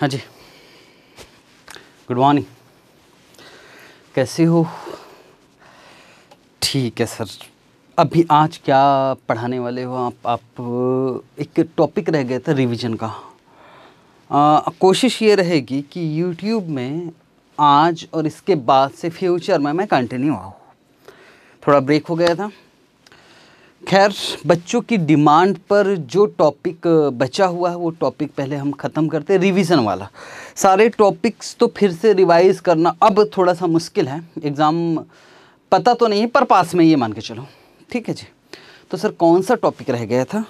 हाँ जी good morning कैसे हो ठीक है सर अभी आज क्या पढ़ाने वाले हो आप आप एक टॉपिक रह गया था रिवीजन का आ, कोशिश ये रहेगी कि यूट्यूब में आज और इसके बाद से फ्यूचर में मैं कंटिन्यू आऊँ थोड़ा ब्रेक हो गया था खैर बच्चों की डिमांड पर जो टॉपिक बचा हुआ है वो टॉपिक पहले हम ख़त्म करते हैं रिवीजन वाला सारे टॉपिक्स तो फिर से रिवाइज करना अब थोड़ा सा मुश्किल है एग्ज़ाम पता तो नहीं है पर पास में ये मान के चलो ठीक है जी तो सर कौन सा टॉपिक रह गया था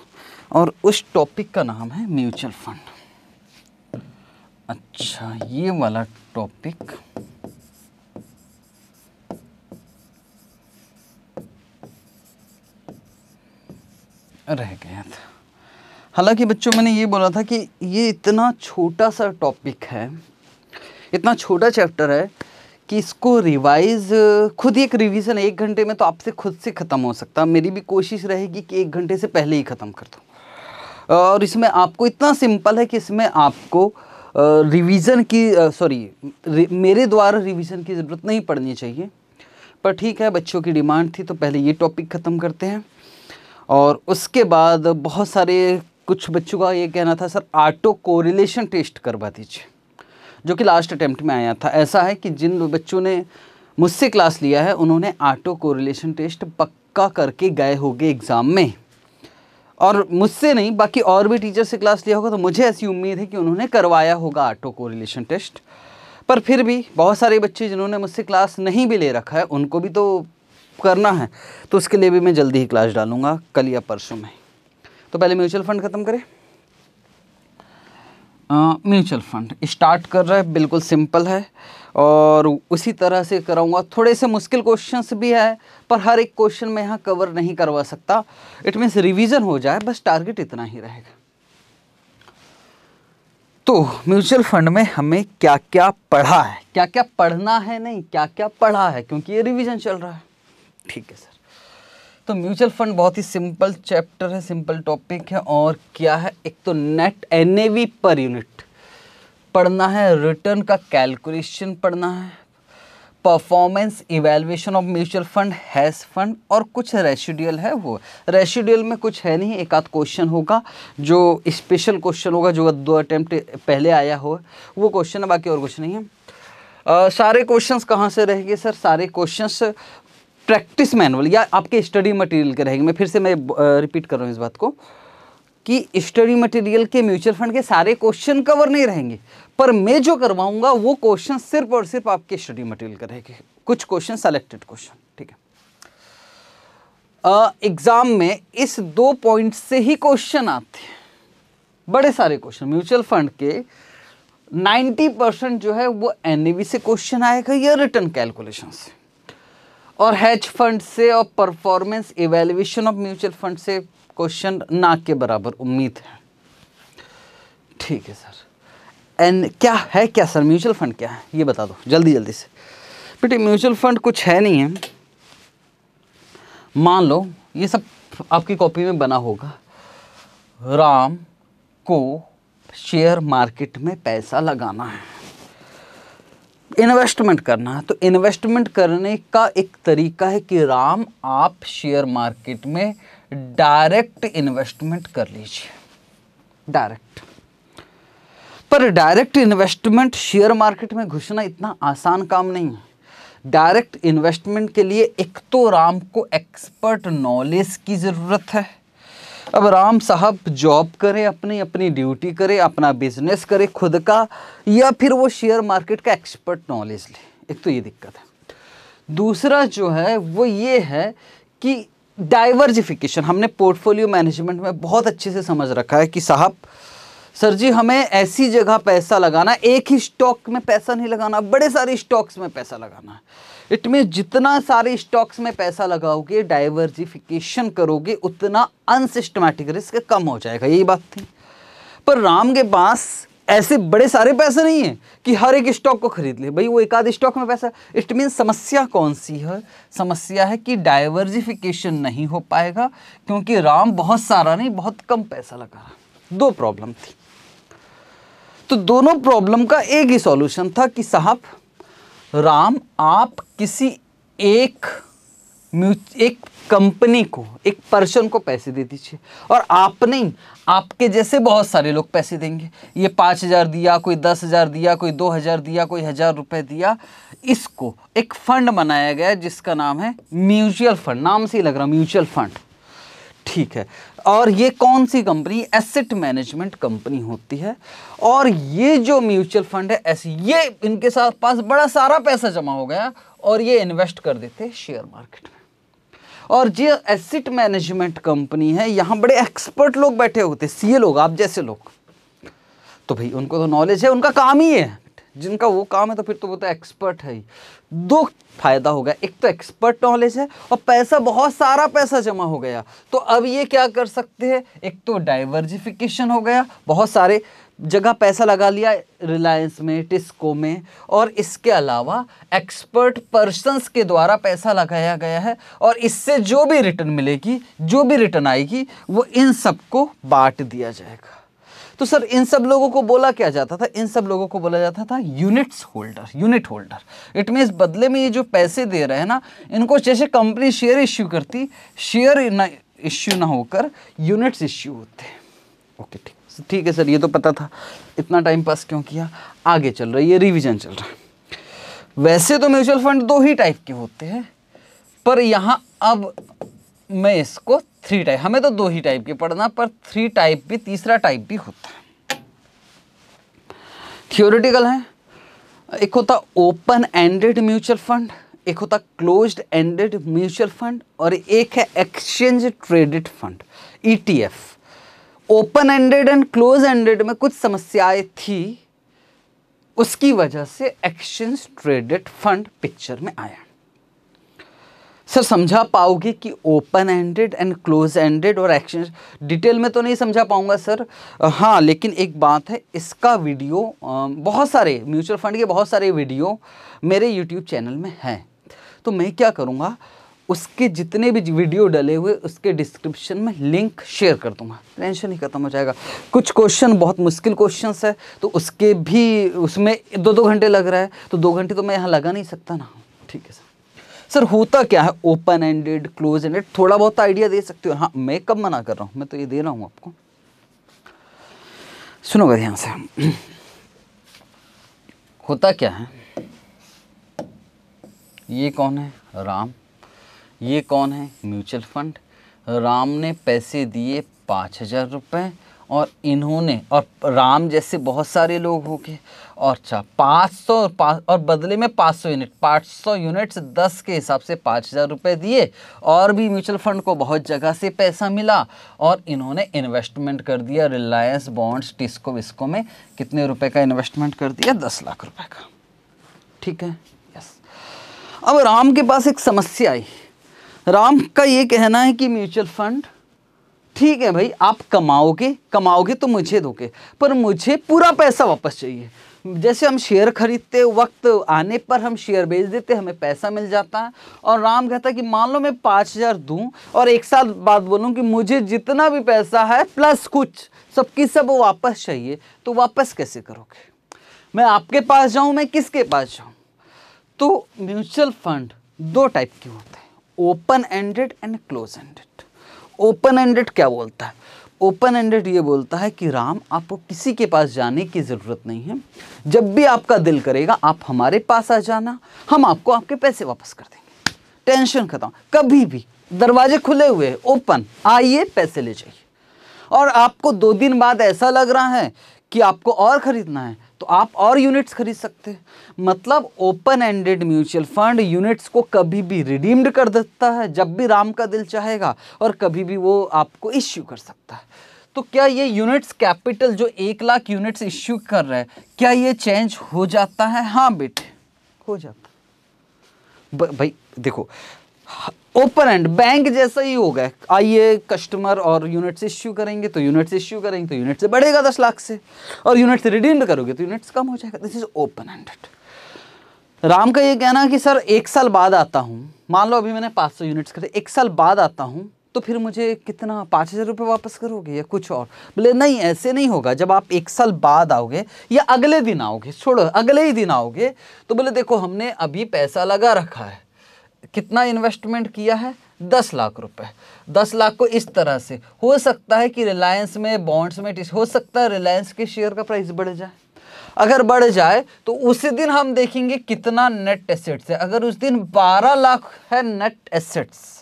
और उस टॉपिक का नाम है म्यूचुअल फंड अच्छा ये वाला टॉपिक रह गया था हालांकि बच्चों मैंने ये बोला था कि ये इतना छोटा सा टॉपिक है इतना छोटा चैप्टर है कि इसको रिवाइज खुद ही एक रिवीजन एक घंटे में तो आपसे खुद से ख़त्म हो सकता मेरी भी कोशिश रहेगी कि एक घंटे से पहले ही ख़त्म कर दूँ और इसमें आपको इतना सिंपल है कि इसमें आपको रिवीजन की सॉरी मेरे द्वारा रिवीजन की ज़रूरत नहीं पड़नी चाहिए पर ठीक है बच्चों की डिमांड थी तो पहले ये टॉपिक ख़त्म करते हैं और उसके बाद बहुत सारे कुछ बच्चों का ये कहना था सर आटो कोरिलेशन टेस्ट करवा दीजिए जो कि लास्ट अटैम्प्ट में आया था ऐसा है कि जिन बच्चों ने मुझसे क्लास लिया है उन्होंने आटो कोरिलेशन टेस्ट पक्का करके गए होंगे एग्ज़ाम में और मुझसे नहीं बाकी और भी टीचर से क्लास लिया होगा तो मुझे ऐसी उम्मीद है कि उन्होंने करवाया होगा आटो कोरिलेशन टेस्ट पर फिर भी बहुत सारे बच्चे जिन्होंने मुझसे क्लास नहीं भी ले रखा है उनको भी तो करना है तो उसके लिए भी मैं जल्दी ही क्लास डालूंगा कल या परसों में तो पहले म्यूचुअल फ़ंड ख़त्म करें म्यूचुअल फ़ंड स्टार्ट कर रहा है बिल्कुल सिंपल है और उसी तरह से कराऊंगा थोड़े से मुश्किल क्वेश्चंस भी है पर हर एक क्वेश्चन में यहाँ कवर नहीं करवा सकता इट मीन्स रिवीजन हो जाए बस टारगेट इतना ही रहेगा तो म्यूचुअल फंड में हमें क्या क्या पढ़ा है क्या क्या पढ़ना है नहीं क्या क्या पढ़ा है क्योंकि ये रिविजन चल रहा है ठीक है सर तो म्यूचुअल फंड बहुत ही सिंपल चैप्टर है सिंपल टॉपिक है और क्या है एक तो नेट एन पर यूनिट पढ़ना है रिटर्न का कैलकुलेशन पढ़ना है performance evaluation of mutual fund hedge fund और कुछ रेशिड्यूल है वो रेशिड्यूल में कुछ है नहीं एक आध क्वेश्चन होगा जो स्पेशल क्वेश्चन होगा जो दो अटैम्प्ट पहले आया हो वो क्वेश्चन है बाकी और कुछ नहीं है आ, सारे क्वेश्चंस कहाँ से रहेंगे सर सारे क्वेश्चंस प्रैक्टिस मैनुअल या आपके स्टडी मटेरियल के रहेंगे मैं फिर से मैं रिपीट कर रहा हूँ इस बात को कि स्टडी मटेरियल के म्यूचुअल फंड के सारे क्वेश्चन कवर नहीं रहेंगे पर मैं जो करवाऊंगा वो क्वेश्चन सिर्फ और सिर्फ आपके स्टडी मटेरियल के रहेंगे कुछ क्वेश्चन सेलेक्टेड क्वेश्चन ठीक है एग्ज़ाम में इस दो पॉइंट से ही क्वेश्चन आते हैं बड़े सारे क्वेश्चन म्यूचुअल फंड के 90 परसेंट जो है वो एन से क्वेश्चन आएगा या रिटर्न कैलकुलेशन से और हेज फंड से और performance evaluation of mutual fund से क्वेश्चन ना के बराबर उम्मीद है ठीक है सर एंड क्या है क्या सर म्यूचुअल फंड क्या है ये बता दो जल्दी जल्दी से बेटे म्यूचुअल फंड कुछ है नहीं है मान लो ये सब आपकी कॉपी में बना होगा राम को शेयर मार्केट में पैसा लगाना है इन्वेस्टमेंट करना है तो इन्वेस्टमेंट करने का एक तरीका है कि राम आप शेयर मार्केट में डायरेक्ट इन्वेस्टमेंट कर लीजिए डायरेक्ट पर डायरेक्ट इन्वेस्टमेंट शेयर मार्केट में घुसना इतना आसान काम नहीं है डायरेक्ट इन्वेस्टमेंट के लिए एक तो राम को एक्सपर्ट नॉलेज की ज़रूरत है अब राम साहब जॉब करें अपनी अपनी ड्यूटी करें अपना बिजनेस करें खुद का या फिर वो शेयर मार्केट का एक्सपर्ट नॉलेज लें एक तो ये दिक्कत है दूसरा जो है वो ये है कि डाइवर्जिफिकेशन हमने पोर्टफोलियो मैनेजमेंट में बहुत अच्छे से समझ रखा है कि साहब सर जी हमें ऐसी जगह पैसा लगाना एक ही स्टॉक में पैसा नहीं लगाना बड़े सारे स्टॉक्स में पैसा लगाना है इट मीन जितना सारे स्टॉक्स में पैसा लगाओगे डाइवर्सिफिकेशन करोगे उतना अनसिस्टमेटिक रिस्क कम हो जाएगा यही बात थी पर राम के पास ऐसे बड़े सारे पैसे नहीं है कि हर एक स्टॉक को खरीद ले भाई वो एक आध स्टॉक में पैसा इट मीन समस्या कौन सी है समस्या है कि डाइवर्सिफिकेशन नहीं हो पाएगा क्योंकि राम बहुत सारा नहीं बहुत कम पैसा लगा रहा दो प्रॉब्लम थी तो दोनों प्रॉब्लम का एक ही सॉल्यूशन था कि साहब राम आप किसी एक एक कंपनी को एक पर्सन को पैसे दे दीजिए और आप नहीं आपके जैसे बहुत सारे लोग पैसे देंगे ये पाँच हज़ार दिया कोई दस हज़ार दिया कोई दो हज़ार दिया कोई हज़ार रुपए दिया इसको एक फ़ंड बनाया गया जिसका नाम है म्यूचुअल फ़ंड नाम से ही लग रहा म्यूचुअल फ़ंड ठीक है और ये कौन सी कंपनी एसेट मैनेजमेंट कंपनी होती है और ये जो म्यूचुअल फंड है ऐसे ये इनके साथ पास बड़ा सारा पैसा जमा हो गया और ये इन्वेस्ट कर देते शेयर मार्केट में और जो एसेट मैनेजमेंट कंपनी है यहाँ बड़े एक्सपर्ट लोग बैठे होते सी लोग आप जैसे लोग तो भाई उनको तो नॉलेज है उनका काम ही है जिनका वो काम है तो फिर तो वो तो एक्सपर्ट है ही दो फायदा हो गया एक तो एक्सपर्ट नॉलेज है और पैसा बहुत सारा पैसा जमा हो गया तो अब ये क्या कर सकते हैं एक तो डाइवर्जिफिकेशन हो गया बहुत सारे जगह पैसा लगा लिया रिलायंस में टिस्को में और इसके अलावा एक्सपर्ट पर्सनस के द्वारा पैसा लगाया गया है और इससे जो भी रिटर्न मिलेगी जो भी रिटर्न आएगी वो इन सबको बांट दिया जाएगा तो सर इन सब लोगों को बोला क्या जाता था इन सब लोगों को बोला जाता था units holder unit holder it mean बदले में ये जो पैसे दे रहे हैं ना इनको जैसे कंपनी शेयर इश्यू करती शेयर ना इश्यू ना होकर यूनिट्स इश्यू होते हैं ओके ठीक ठीक है सर ये तो पता था इतना टाइम पास क्यों किया आगे चल रहा है ये रिविजन चल रहा है वैसे तो म्यूचुअल फंड दो ही टाइप के होते हैं पर यहाँ अब मैं इसको थ्री टाइप हमें तो दो ही टाइप के पढ़ना पर थ्री टाइप भी तीसरा टाइप भी होता है थियोरिटिकल है एक होता ओपन एंडेड म्यूचुअल फंड एक होता क्लोज्ड एंडेड म्यूचुअल फंड और एक है exchange traded fund ETF open ended and close ended में कुछ समस्याएं थी उसकी वजह से एक्सचेंज ट्रेडेड फंड पिक्चर में आया सर समझा पाओगे कि open ended and close ended और एक्शन डिटेल में तो नहीं समझा पाऊंगा सर हाँ लेकिन एक बात है इसका वीडियो बहुत सारे म्यूचुअल फंड के बहुत सारे वीडियो मेरे यूट्यूब चैनल में हैं तो मैं क्या करूँगा उसके जितने भी वीडियो डले हुए उसके डिस्क्रिप्शन में लिंक शेयर कर दूंगा टेंशन ही खत्म हो जाएगा कुछ क्वेश्चन बहुत मुश्किल क्वेश्चन है तो उसके भी उसमें दो दो घंटे लग रहा है तो दो घंटे तो मैं यहाँ लगा नहीं सकता ना ठीक है सर सर होता क्या है ओपन एंडेड क्लोज एंडेड थोड़ा बहुत आइडिया दे सकते हो हाँ मैं कब मना कर रहा हूँ मैं तो ये दे रहा हूँ आपको सुनोगे ध्यान से होता क्या है ये कौन है राम ये कौन है म्यूचुअल फंड राम ने पैसे दिए पाँच हज़ार रुपये और इन्होंने और राम जैसे बहुत सारे लोग हो गए अच्छा पाँच सौ और बदले में पाँच सौ यूनिट पाँच सौ यूनिट्स दस के हिसाब से पाँच हज़ार रुपये दिए और भी म्यूचुअल फंड को बहुत जगह से पैसा मिला और इन्होंने इन्वेस्टमेंट कर दिया रिलायंस बॉन्ड्स टिस्को विस्को में कितने रुपए का इन्वेस्टमेंट कर दिया दस लाख रुपये का ठीक है यस अब राम के पास एक समस्या आई राम का ये कहना है कि म्यूचुअल फंड ठीक है भाई आप कमाओगे कमाओगे तो मुझे दोगे पर मुझे पूरा पैसा वापस चाहिए जैसे हम शेयर खरीदते वक्त आने पर हम शेयर बेच देते हमें पैसा मिल जाता है और राम कहता कि मान लो मैं पाँच हज़ार दूँ और एक साथ बात बोलूँ कि मुझे जितना भी पैसा है प्लस कुछ सबकी सब वो वापस चाहिए तो वापस कैसे करोगे मैं आपके पास जाऊँ मैं किसके पास जाऊँ तो म्यूचुअल फंड दो टाइप के होते हैं open ended and close ended open ended क्या बोलता है ओपन एंडेड ये बोलता है कि राम आपको किसी के पास जाने की ज़रूरत नहीं है जब भी आपका दिल करेगा आप हमारे पास आ जाना हम आपको आपके पैसे वापस कर देंगे टेंशन खत्म कभी भी दरवाजे खुले हुए ओपन आइए पैसे ले जाइए और आपको दो दिन बाद ऐसा लग रहा है कि आपको और ख़रीदना है तो आप और यूनिट्स खरीद सकते हैं मतलब open ended mutual fund units को कभी भी रिडीम्ड कर देता है जब भी राम का दिल चाहेगा और कभी भी वो आपको इश्यू कर सकता है तो क्या ये यूनिट्स कैपिटल जो एक लाख यूनिट्स इश्यू कर रहे हैं क्या ये चेंज हो जाता है हाँ बेटे हो जाता भाई देखो ओपन एंड बैंक जैसा ही होगा आइए कस्टमर और यूनिट्स इश्यू करेंगे तो यूनिट्स इश्यू करेंगे तो यूनिट से बढ़ेगा दस लाख से और यूनिट से रिडीम करोगे तो यूनिट्स कम हो जाएगा this is open ended Ram का ये कहना कि सर एक साल बाद आता हूँ मान लो अभी मैंने 500 यूनिट्स करे एक साल बाद आता हूँ तो फिर मुझे कितना पाँच हज़ार रुपये वापस करोगे या कुछ और बोले नहीं ऐसे नहीं होगा जब आप एक साल बाद आओगे या अगले दिन आओगे छोड़ो अगले ही दिन आओगे तो बोले देखो हमने अभी पैसा लगा रखा है कितना इन्वेस्टमेंट किया है दस लाख रुपए दस लाख को इस तरह से हो सकता है कि रिलायंस में बॉन्ड्स में हो सकता है रिलायंस के शेयर का प्राइस बढ़ जाए अगर बढ़ जाए तो उसी दिन हम देखेंगे कितना नेट एसेट्स है अगर उस दिन बारह लाख है नेट एसेट्स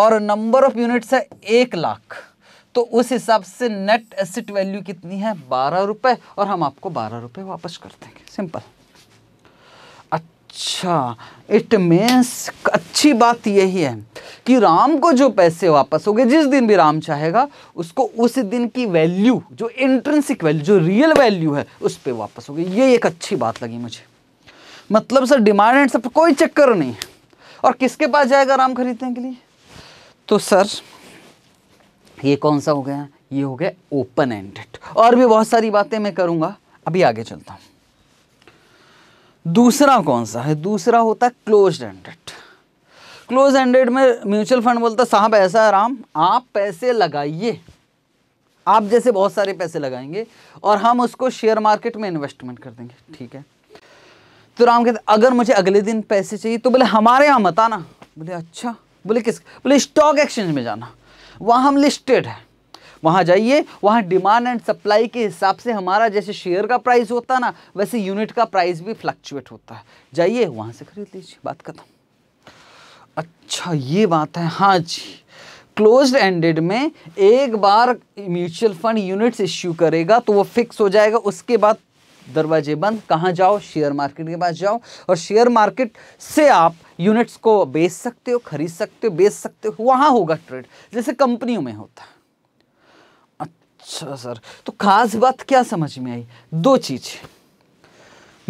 और नंबर ऑफ यूनिट्स है एक लाख तो उस हिसाब से नेट एसिट वैल्यू कितनी है बारह रुपये और हम आपको बारह रुपये वापस कर देंगे सिंपल अच्छा इट मीन्स अच्छी बात यही है कि राम को जो पैसे वापस हो गए जिस दिन भी राम चाहेगा उसको उस दिन की वैल्यू जो इंट्रेंसिक वैल्यू जो रियल वैल्यू है उस पर वापस हो गई ये एक अच्छी बात लगी मुझे मतलब सर डिमांड एंड सब कोई चक्कर नहीं और किसके पास जाएगा राम खरीदने के लिए तो सर ये कौन सा हो गया ये हो गया ओपन एंडेड और भी बहुत सारी बातें मैं करूँगा अभी आगे चलता हूं दूसरा कौन सा है दूसरा होता है क्लोज एंडेड क्लोज एंडेड में म्यूचुअल फंड बोलता साहब ऐसा आराम आप पैसे लगाइए आप जैसे बहुत सारे पैसे लगाएंगे और हम उसको शेयर मार्केट में इन्वेस्टमेंट कर देंगे ठीक है तो राम कहते अगर मुझे अगले दिन पैसे चाहिए तो बोले हमारे यहाँ मताना बोले अच्छा बोले किस बोले स्टॉक एक्सचेंज में जाना वहाँ हम लिस्टेड हैं वहाँ जाइए वहाँ डिमांड एंड सप्लाई के हिसाब से हमारा जैसे शेयर का प्राइस होता ना वैसे यूनिट का प्राइस भी फ्लक्चुएट होता है जाइए वहाँ से खरीद लीजिए बात खत्म अच्छा ये बात है हाँ जी क्लोज एंडेड में एक बार म्यूचुअल फंड यूनिट्स इश्यू करेगा तो वो फिक्स हो जाएगा उसके बाद दरवाजे बंद कहाँ जाओ शेयर मार्केट के पास जाओ और शेयर मार्केट से आप यूनिट्स को बेच सकते हो खरीद सकते हो बेच सकते हो वहाँ होगा ट्रेड जैसे कंपनियों में होता है अच्छा सर तो खास बात क्या समझ में आई दो चीज़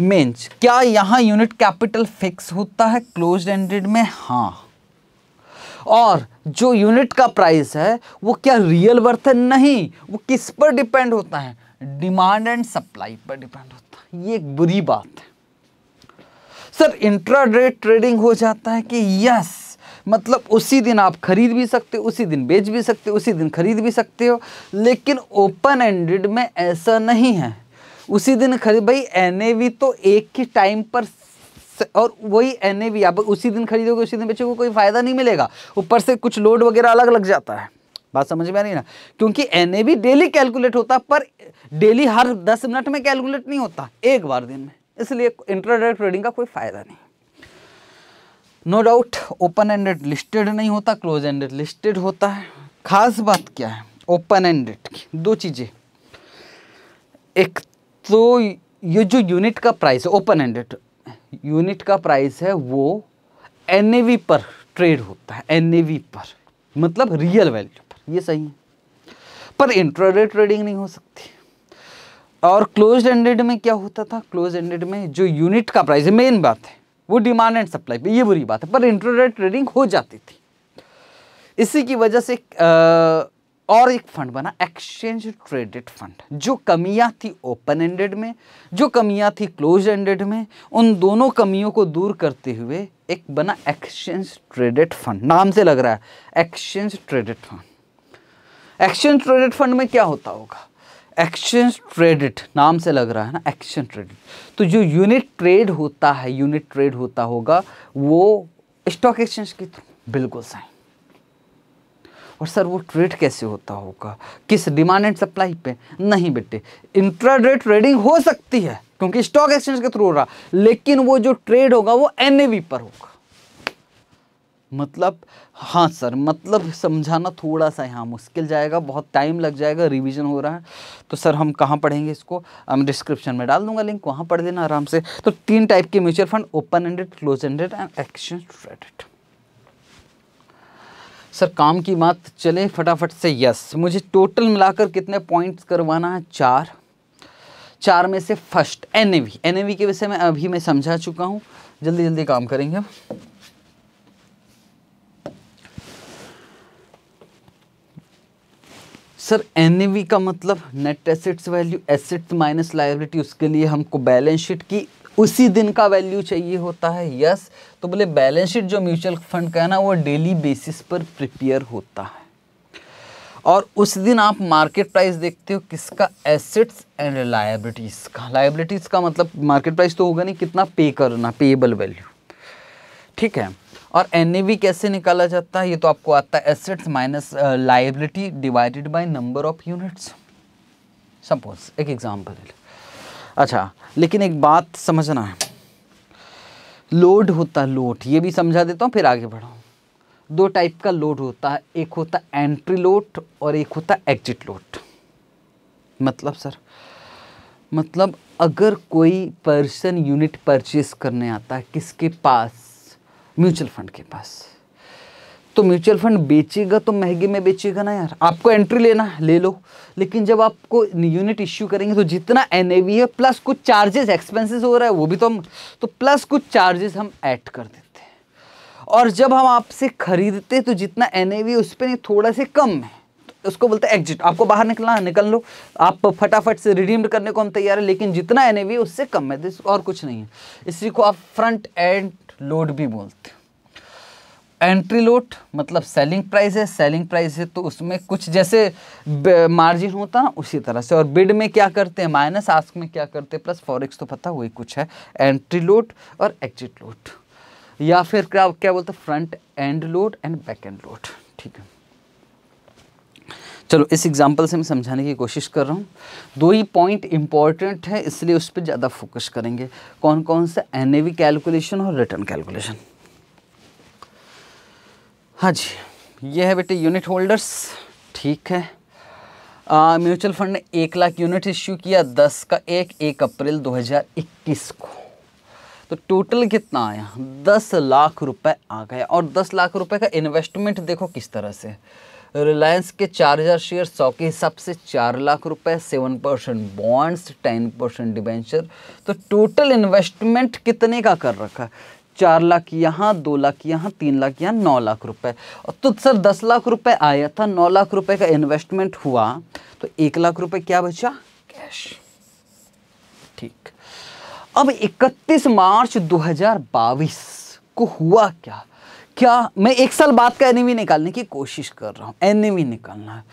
मेंज क्या यहाँ यूनिट कैपिटल फिक्स होता है क्लोज एंडेड में हाँ और जो यूनिट का प्राइस है वो क्या रियल वर्थ है नहीं वो किस पर डिपेंड होता है डिमांड एंड सप्लाई पर डिपेंड होता है ये एक बुरी बात है सर इंट्राडे ट्रेडिंग हो जाता है कि यस मतलब उसी दिन आप खरीद भी सकते हो उसी दिन बेच भी सकते हो उसी दिन खरीद भी सकते हो लेकिन ओपन एंडेड में ऐसा नहीं है उसी दिन खरीद भाई एन तो एक ही टाइम पर और वही एन आप उसी दिन खरीदोगे उसी दिन बेचोगे कोई फ़ायदा नहीं मिलेगा ऊपर से कुछ लोड वगैरह अलग लग जाता है बात समझ में आ रही ना क्योंकि एन भी डेली कैलकुलेट होता पर डेली हर दस मिनट में कैलकुलेट नहीं होता एक बार दिन में इसलिए इंट्राडे ट्रेडिंग का कोई फ़ायदा नहीं no doubt open ended listed नहीं होता क्लोज एंडेड लिस्टेड होता है खास बात क्या है ओपन एंडेड की दो चीज़ें एक तो ये जो यूनिट का प्राइस है ओपन एंडेड यूनिट का प्राइस है वो एन पर ट्रेड होता है एन पर मतलब रियल वैल्यू ये सही है पर इंट्राडे ट्रेडिंग नहीं हो सकती और क्लोज एंडेड में क्या होता था क्लोज एंडेड में जो यूनिट का प्राइस है मेन बात है वो डिमांड एंड सप्लाई पे ये बुरी बात है पर इंट्राडे ट्रेडिंग हो जाती थी इसी की वजह से और एक फंड बना एक्सचेंज ट्रेडेड फंड जो कमियां थी ओपन एंडेड में जो कमियां थी क्लोज एंडेड में उन दोनों कमियों को दूर करते हुए एक बना एक्सचेंज ट्रेडेड फंड नाम से लग रहा है exchange traded fund exchange traded fund में क्या होता होगा एक्सचेंज ट्रेडेड नाम से लग रहा है ना एक्सचेंज ट्रेडेड तो जो यूनिट ट्रेड होता है यूनिट ट्रेड होता होगा वो स्टॉक एक्सचेंज के थ्रू बिल्कुल सही और सर वो ट्रेड कैसे होता होगा किस डिमांड एंड सप्लाई पे नहीं बेटे इंट्राडे ट्रेडिंग हो सकती है क्योंकि स्टॉक एक्सचेंज के थ्रू हो रहा लेकिन वो जो ट्रेड होगा वो एन पर होगा मतलब हाँ सर मतलब समझाना थोड़ा सा यहाँ मुश्किल जाएगा बहुत टाइम लग जाएगा रिवीजन हो रहा है तो सर हम कहाँ पढ़ेंगे इसको हम डिस्क्रिप्शन में डाल दूंगा लिंक वहाँ पढ़ देना आराम से तो तीन टाइप के mutual fund open ended close ended and exchange traded sir काम की बात चले फटाफट से यस मुझे टोटल मिलाकर कितने पॉइंट्स करवाना है चार चार में से फर्स्ट एन एनएवी एनएवी के विषय में अभी मैं समझा चुका हूँ जल्दी जल्दी काम करेंगे सर एन का मतलब net assets value assets minus liability उसके लिए हमको बैलेंस शीट की उसी दिन का वैल्यू चाहिए होता है यस तो बोले बैलेंस शीट जो म्यूचुअल फंड का है ना वो डेली बेसिस पर प्रिपेयर होता है और उस दिन आप मार्केट प्राइस देखते हो किसका एसेट्स एंड लाइबिलिटीज़ का लाइबिलिटीज़ का मतलब मार्केट प्राइस तो होगा नहीं कितना पे करना पेएबल वैल्यू ठीक है और एन कैसे निकाला जाता है ये तो आपको आता है assets minus liability divided by number of units suppose एक एग्जाम्पल ले अच्छा लेकिन एक बात समझना है लोड होता है लोड ये भी समझा देता हूँ फिर आगे बढ़ो दो टाइप का लोड होता है एक होता है एंट्री लोड और एक होता है एग्जिट लोड मतलब सर मतलब अगर कोई पर्सन यूनिट परचेस करने आता है किसके पास म्यूचुअल फंड के पास तो म्यूचुअल फंड बेचेगा तो महंगे में बेचेगा ना यार आपको एंट्री लेना है ले लो लेकिन जब आपको यूनिट इश्यू करेंगे तो जितना एन है प्लस कुछ चार्जेस एक्सपेंसेस हो रहा है वो भी तो हम तो प्लस कुछ चार्जेस हम ऐड कर देते हैं और जब हम आपसे खरीदते हैं तो जितना एन उस पर नहीं थोड़ा से कम है तो उसको बोलते हैं एग्जिट आपको बाहर निकलना निकल लो आप फटाफट से रिडीम्ड करने को हम तैयार है लेकिन जितना एन उससे कम है तो और कुछ नहीं है इसी को आप फ्रंट एंड लोड भी बोलते हैं एंट्री लोट मतलब सेलिंग प्राइस है सेलिंग प्राइस है तो उसमें कुछ जैसे मार्जिन होता ना उसी तरह से और बिड में क्या करते हैं माइनस आस्क में क्या करते हैं प्लस फॉरेक्स तो पता वही कुछ है एंट्री लोट और एग्जिट लोट या फिर क्या क्या बोलते हैं front end load and back end load ठीक है चलो इस एग्जाम्पल से मैं समझाने की कोशिश कर रहा हूँ दो ही पॉइंट इंपॉर्टेंट है इसलिए उस पर ज़्यादा फोकस करेंगे कौन कौन सा एन कैलकुलेशन और रिटर्न कैलकुलेशन हाँ जी ये है बेटे यूनिट होल्डर्स ठीक है म्यूचुअल फंड ने एक लाख यूनिट इश्यू किया दस का एक एक अप्रैल 2021 को तो टोटल कितना आया दस लाख रुपए आ गया और दस लाख रुपए का इन्वेस्टमेंट देखो किस तरह से रिलायंस के चार हज़ार शेयर सौ के हिसाब से चार लाख रुपए seven percent bonds ten percent debenture तो टोटल इन्वेस्टमेंट कितने का कर रखा है चार लाख यहाँ दो लाख यहाँ तीन लाख यहाँ नौ लाख रुपए और तो सर दस लाख रुपए आया था नौ लाख रुपए का इन्वेस्टमेंट हुआ तो एक लाख रुपए क्या बचा कैश ठीक अब 31 मार्च 2022 को हुआ क्या क्या मैं एक साल बाद का एनिमी निकालने की कोशिश कर रहा हूँ एनिमी निकालना है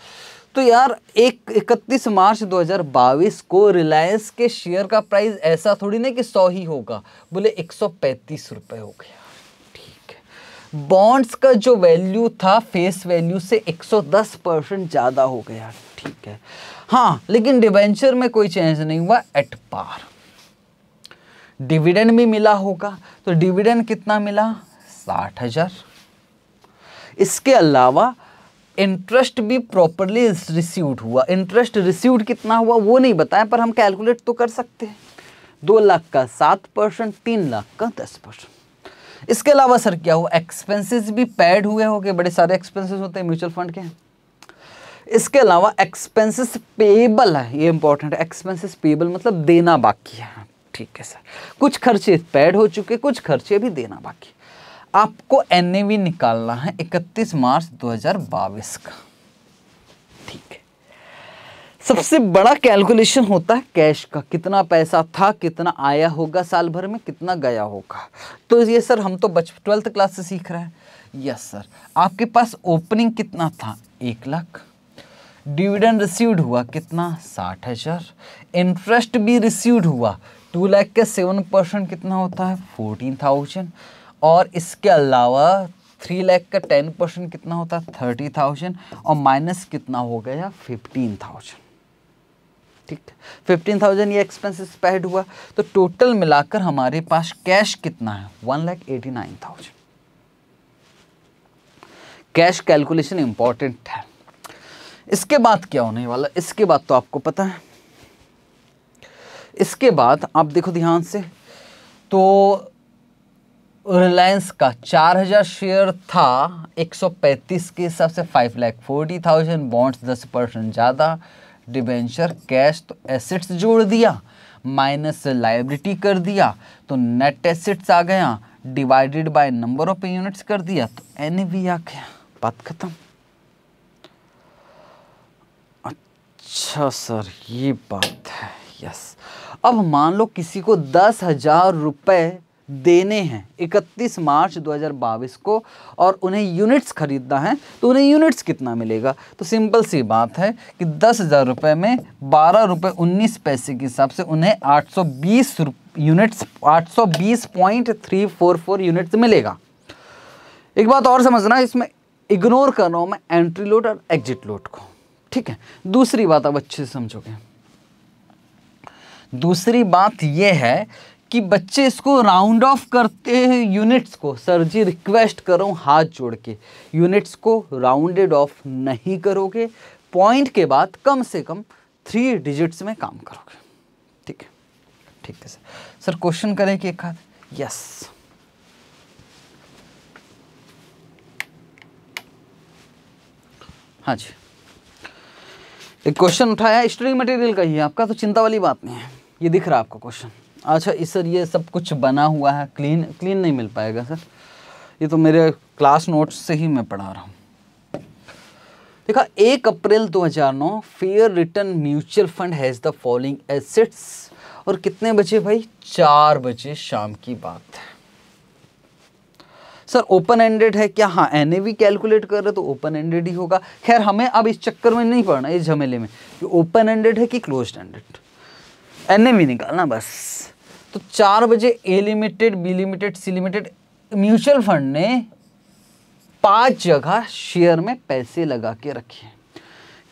तो यार एक इकतीस मार्च 2022 को रिलायंस के शेयर का प्राइस ऐसा थोड़ी ना कि सौ ही होगा बोले एक सौ पैंतीस रुपये हो गया ठीक है बॉन्ड्स का जो वैल्यू था फेस वैल्यू से 110 परसेंट ज़्यादा हो गया ठीक है हाँ लेकिन डिवेंचर में कोई चेंज नहीं हुआ एट पार डिविडेंड भी मिला होगा तो डिविडेंड कितना मिला साठ हज़ार इसके अलावा इंटरेस्ट भी प्रॉपरली रिसीव्ड हुआ इंटरेस्ट रिसीव्ड कितना हुआ वो नहीं बताएं पर हम कैलकुलेट तो कर सकते हैं दो लाख का सात परसेंट तीन लाख का दस परसेंट इसके अलावा सर क्या हुआ एक्सपेंसेस भी पैड हुए हो गए बड़े सारे एक्सपेंसेस होते हैं म्यूचुअल फंड के इसके अलावा एक्सपेंसेस पेबल है ये इंपॉर्टेंट है पेबल मतलब देना बाकी है हाँ, ठीक है सर कुछ खर्चे पैड हो चुके कुछ खर्चे भी देना बाकी आपको एन निकालना है 31 मार्च 2022 का ठीक है सबसे बड़ा कैलकुलेशन होता है कैश का कितना पैसा था कितना आया होगा साल भर में कितना गया होगा तो ये सर हम तो बच ट्वेल्थ क्लास से सीख रहे हैं यस सर आपके पास ओपनिंग कितना था एक लाख डिविडेंड रिसीव्ड हुआ कितना साठ हज़ार इंटरेस्ट भी रिसीव्ड हुआ टू लैख के सेवन परसेंट कितना होता है फोर्टीन थाउजेंड और इसके अलावा थ्री लैख का टेन परसेंट कितना होता है थर्टी थाउजेंड और माइनस कितना हो गया फिफ्टीन थाउजेंड ठीक फिफ्टीन थाउजेंड ये एक्सपेंसेस पेड हुआ तो टोटल मिलाकर हमारे पास कैश कितना है one lakh eighty nine thousand cash calculation important है इसके बाद क्या होने वाला इसके बाद तो आपको पता है इसके बाद आप देखो ध्यान से तो रिलायंस का 4000 शेयर था 135 के हिसाब से five lakh forty thousand bonds दस परसेंट ज़्यादा डिबेंचर कैश तो एसेट्स जोड़ दिया माइनस लाइबिलिटी कर दिया तो नेट एसेट्स आ गया divided by number of units कर दिया तो एन e आ गया बात खत्म अच्छा सर ये बात है यस अब मान लो किसी को दस हजार रुपये देने हैं 31 मार्च 2022 को और उन्हें यूनिट्स खरीदना है तो उन्हें यूनिट्स कितना मिलेगा तो सिंपल सी बात है कि दस हज़ार रुपये में बारह रुपये उन्नीस पैसे के हिसाब से उन्हें आठ सौ बीस यूनिट्स आठ सौ बीस point three four four units मिलेगा एक बात और समझना इसमें इग्नोर कर रहा हूँ मैं एंट्री लोड और एग्जिट लोड को ठीक है दूसरी बात अब अच्छे से समझोगे दूसरी बात यह है कि बच्चे इसको राउंड ऑफ करते हैं यूनिट्स को सर जी रिक्वेस्ट करो हाथ जोड़ के यूनिट्स को राउंडेड ऑफ नहीं करोगे पॉइंट के बाद कम से कम थ्री डिजिट्स में काम करोगे ठीक है ठीक है सर सर क्वेश्चन करें कि एक हाथ यस हाँ जी एक क्वेश्चन उठाया स्टडी मटेरियल का ही है आपका तो चिंता वाली बात नहीं है ये दिख रहा है आपको क्वेश्चन अच्छा इस सर ये सब कुछ बना हुआ है क्लीन क्लीन नहीं मिल पाएगा सर ये तो मेरे क्लास नोट्स से ही मैं पढ़ा रहा हूँ देखा एक April 2009 fair return mutual fund has the following assets और कितने बजे भाई चार बजे शाम की बात है सर ओपन एंडेड है क्या हाँ एन कैलकुलेट कर रहे तो ओपन एंडेड ही होगा खैर हमें अब इस चक्कर में नहीं पड़ना इस झमेले में ओपन एंडेड है कि क्लोज एंडेड एन निकालना बस तो चार बजे A limited B limited C limited mutual fund ने पांच जगह शेयर में पैसे लगा के रखे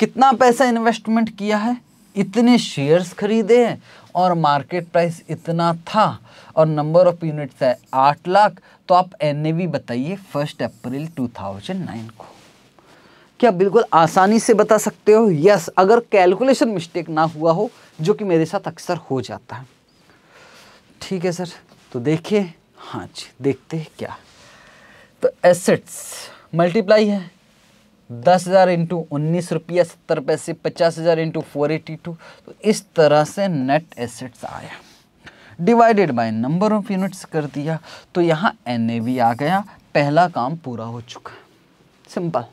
कितना पैसा इन्वेस्टमेंट किया है इतने शेयर्स खरीदे हैं और मार्केट प्राइस इतना था और नंबर ऑफ यूनिट्स है आठ लाख तो आप एन बताइए फर्स्ट अप्रैल 2009 को क्या बिल्कुल आसानी से बता सकते हो यस अगर कैलकुलेशन मिस्टेक ना हुआ हो जो कि मेरे साथ अक्सर हो जाता है ठीक है सर तो देखिए हाँ जी देखते हैं क्या तो एसेट्स मल्टीप्लाई है दस हज़ार इंटू उन्नीस रुपया सत्तर पैसे पचास हज़ार इंटू फोर एटी टू तो इस तरह से नेट एसेट्स आया divided by number of units कर दिया तो यहाँ एन आ गया पहला काम पूरा हो चुका सिंपल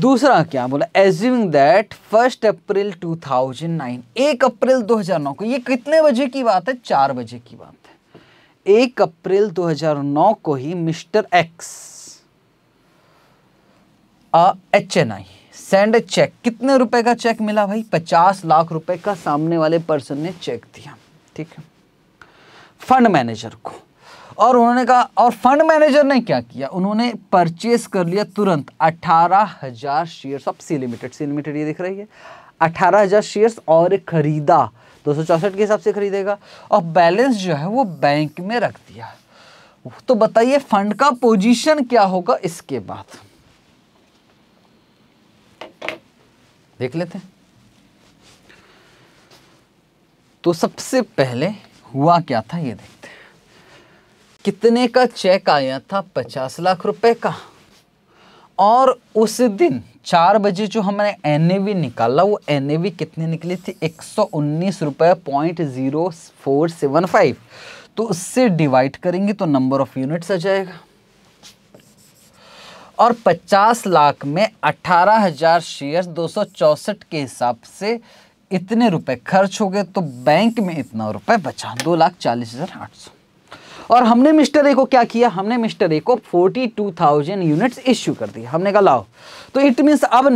दूसरा क्या बोला एज्यूमिंग दैट फर्स्ट अप्रैल 2009 एक अप्रैल 2009 को ये कितने बजे की बात है चार बजे की बात है एक अप्रैल 2009 को ही mister X H N I send cheque कितने रुपए का चेक मिला भाई पचास लाख रुपए का सामने वाले पर्सन ने चेक दिया ठीक है फंड मैनेजर को और उन्होंने कहा और फंड मैनेजर ने क्या किया उन्होंने परचेस कर लिया तुरंत अठारह हज़ार share of C limited C limited ये दिख रही है अठारह हज़ार शेयर और ख़रीदा दो सौ चौसठ के हिसाब से खरीदेगा और बैलेंस जो है वो बैंक में रख दिया तो बताइए फंड का पोजीशन क्या होगा इसके बाद देख लेते हैं तो सबसे पहले हुआ क्या था ये देखते कितने का चेक आया था पचास लाख रुपए का और उस दिन चार बजे जो हमने एन निकाला वो एन कितनी निकली थी एक सौ उन्नीस रुपये point zero four seven five तो उससे डिवाइड करेंगे तो नंबर ऑफ यूनिट्स आ जाएगा और 50 लाख में 18,000 शेयर्स दो के हिसाब से इतने रुपए खर्च हो गए तो बैंक में इतना रुपए बचा दो लाख चालीस हज़ार आठ सौ और हमने मिस्टर ए को क्या किया हमने मिस्टर ए को 42,000 यूनिट्स इश्यू कर दिया हमने कहा लाओ तो इट मीन्स अब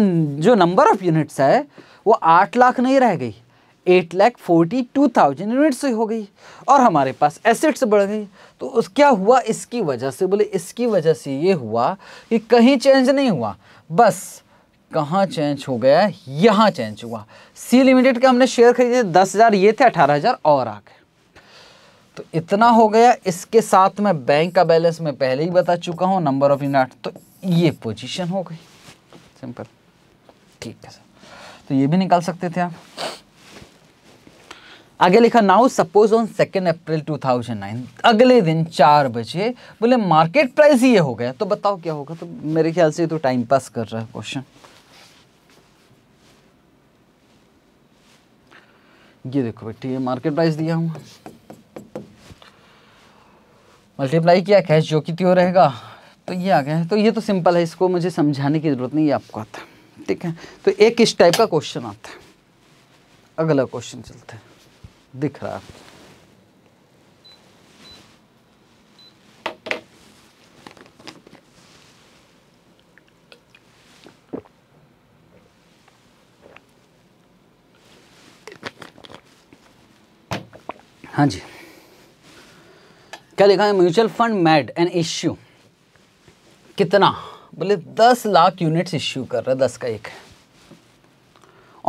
जो नंबर ऑफ यूनिट्स है वो आठ लाख नहीं रह गई eight lakh forty two thousand units हो गई और हमारे पास एसेट्स बढ़ गई तो उस क्या हुआ इसकी वजह से बोले इसकी वजह से ये हुआ कि कहीं चेंज नहीं हुआ बस कहाँ चेंज हो गया यहाँ चेंज हुआ सी लिमिटेड के हमने शेयर खरीदे दस हज़ार ये थे अठारह हज़ार और आ गए तो इतना हो गया इसके साथ में बैंक का बैलेंस मैं पहले ही बता चुका हूँ नंबर ऑफ यूनिट तो ये पोजीशन हो गई सिंपल ठीक है सर तो ये भी निकाल सकते थे आप आगे लिखा now suppose on second April 2009 अगले दिन चार बजे बोले मार्केट प्राइस ये हो गया तो बताओ क्या होगा तो मेरे ख्याल से तो टाइम पास कर रहा है क्वेश्चन ये देखो बेटी ये मार्केट प्राइस दिया हूँ मल्टीप्लाई किया कैश जो कि त्यो रहेगा तो ये आ गया तो ये तो सिंपल है इसको मुझे समझाने की ज़रूरत नहीं है आपको आता है ठीक है तो एक इस टाइप का क्वेश्चन आता है अगला क्वेश्चन चलता है दिख रहा है हाँ जी क्या लिखा है mutual fund made an issue कितना बोले दस लाख यूनिट्स इश्यू कर रहा है दस का एक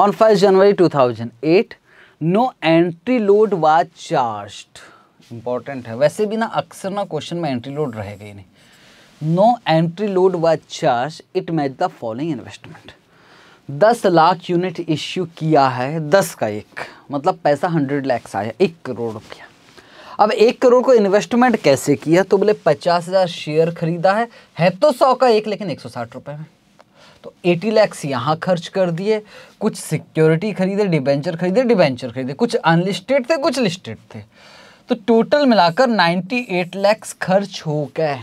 on first January 2008 no entry load was charge important है वैसे भी ना अक्सर ना क्वेश्चन में एंट्री लोड रहेगा ही नहीं no entry load was charge it match the following investment दस लाख यूनिट इश्यू किया है दस का एक मतलब पैसा हंड्रेड लैक्स आया एक करोड़ रुपया अब एक करोड़ को इन्वेस्टमेंट कैसे किया तो बोले पचास हज़ार शेयर खरीदा है है तो सौ का एक लेकिन एक सौ साठ रुपए में तो एटी लैक्स यहाँ खर्च कर दिए कुछ सिक्योरिटी खरीदे डिबेंचर खरीदे डिबेंचर खरीदे कुछ अनलिस्टेड थे कुछ लिस्टेड थे तो टोटल मिलाकर एट लैक्स खर्च हो गए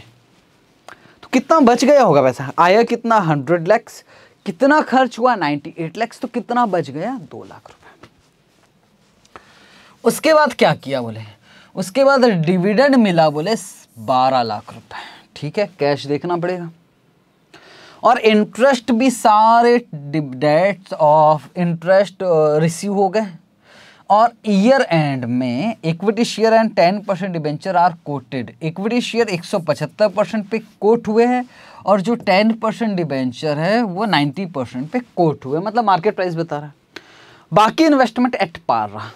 तो कितना बच गया होगा वैसा आया कितना हंड्रेड लैक्स कितना खर्च हुआ एट लैक्स तो कितना बच गया दो लाख रुपए उसके बाद क्या किया बोले उसके बाद डिविडेंड मिला बोले बारह लाख रुपए ठीक है कैश देखना पड़ेगा और इंटरेस्ट भी सारे डेट्स ऑफ इंटरेस्ट रिसीव हो गए और ईयर एंड में equity share and ten percent debenture are quoted equity share एक सौ पचहत्तर परसेंट पे कोट हुए हैं और जो टेन परसेंट डिबेंचर है वो नाइन्टी परसेंट पे कोट हुए मतलब मार्केट प्राइस बता रहा है बाकी इन्वेस्टमेंट एट पार रहा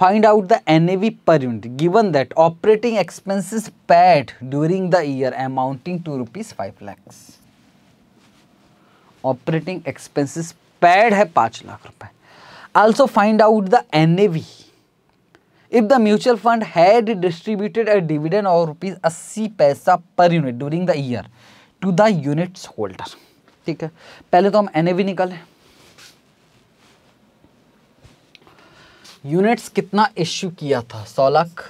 find out the N A V per unit given that operating expenses paid during the year amounting to rupees five lakhs operating expenses paid है पांच लाख रुपए also find out the N A V if the mutual fund had distributed a dividend और rupees अस्सी पैसा per unit during the year to the units holder ठीक है पहले तो हम एन ए वी निकालें यूनिट्स कितना इश्यू किया था सौ लाख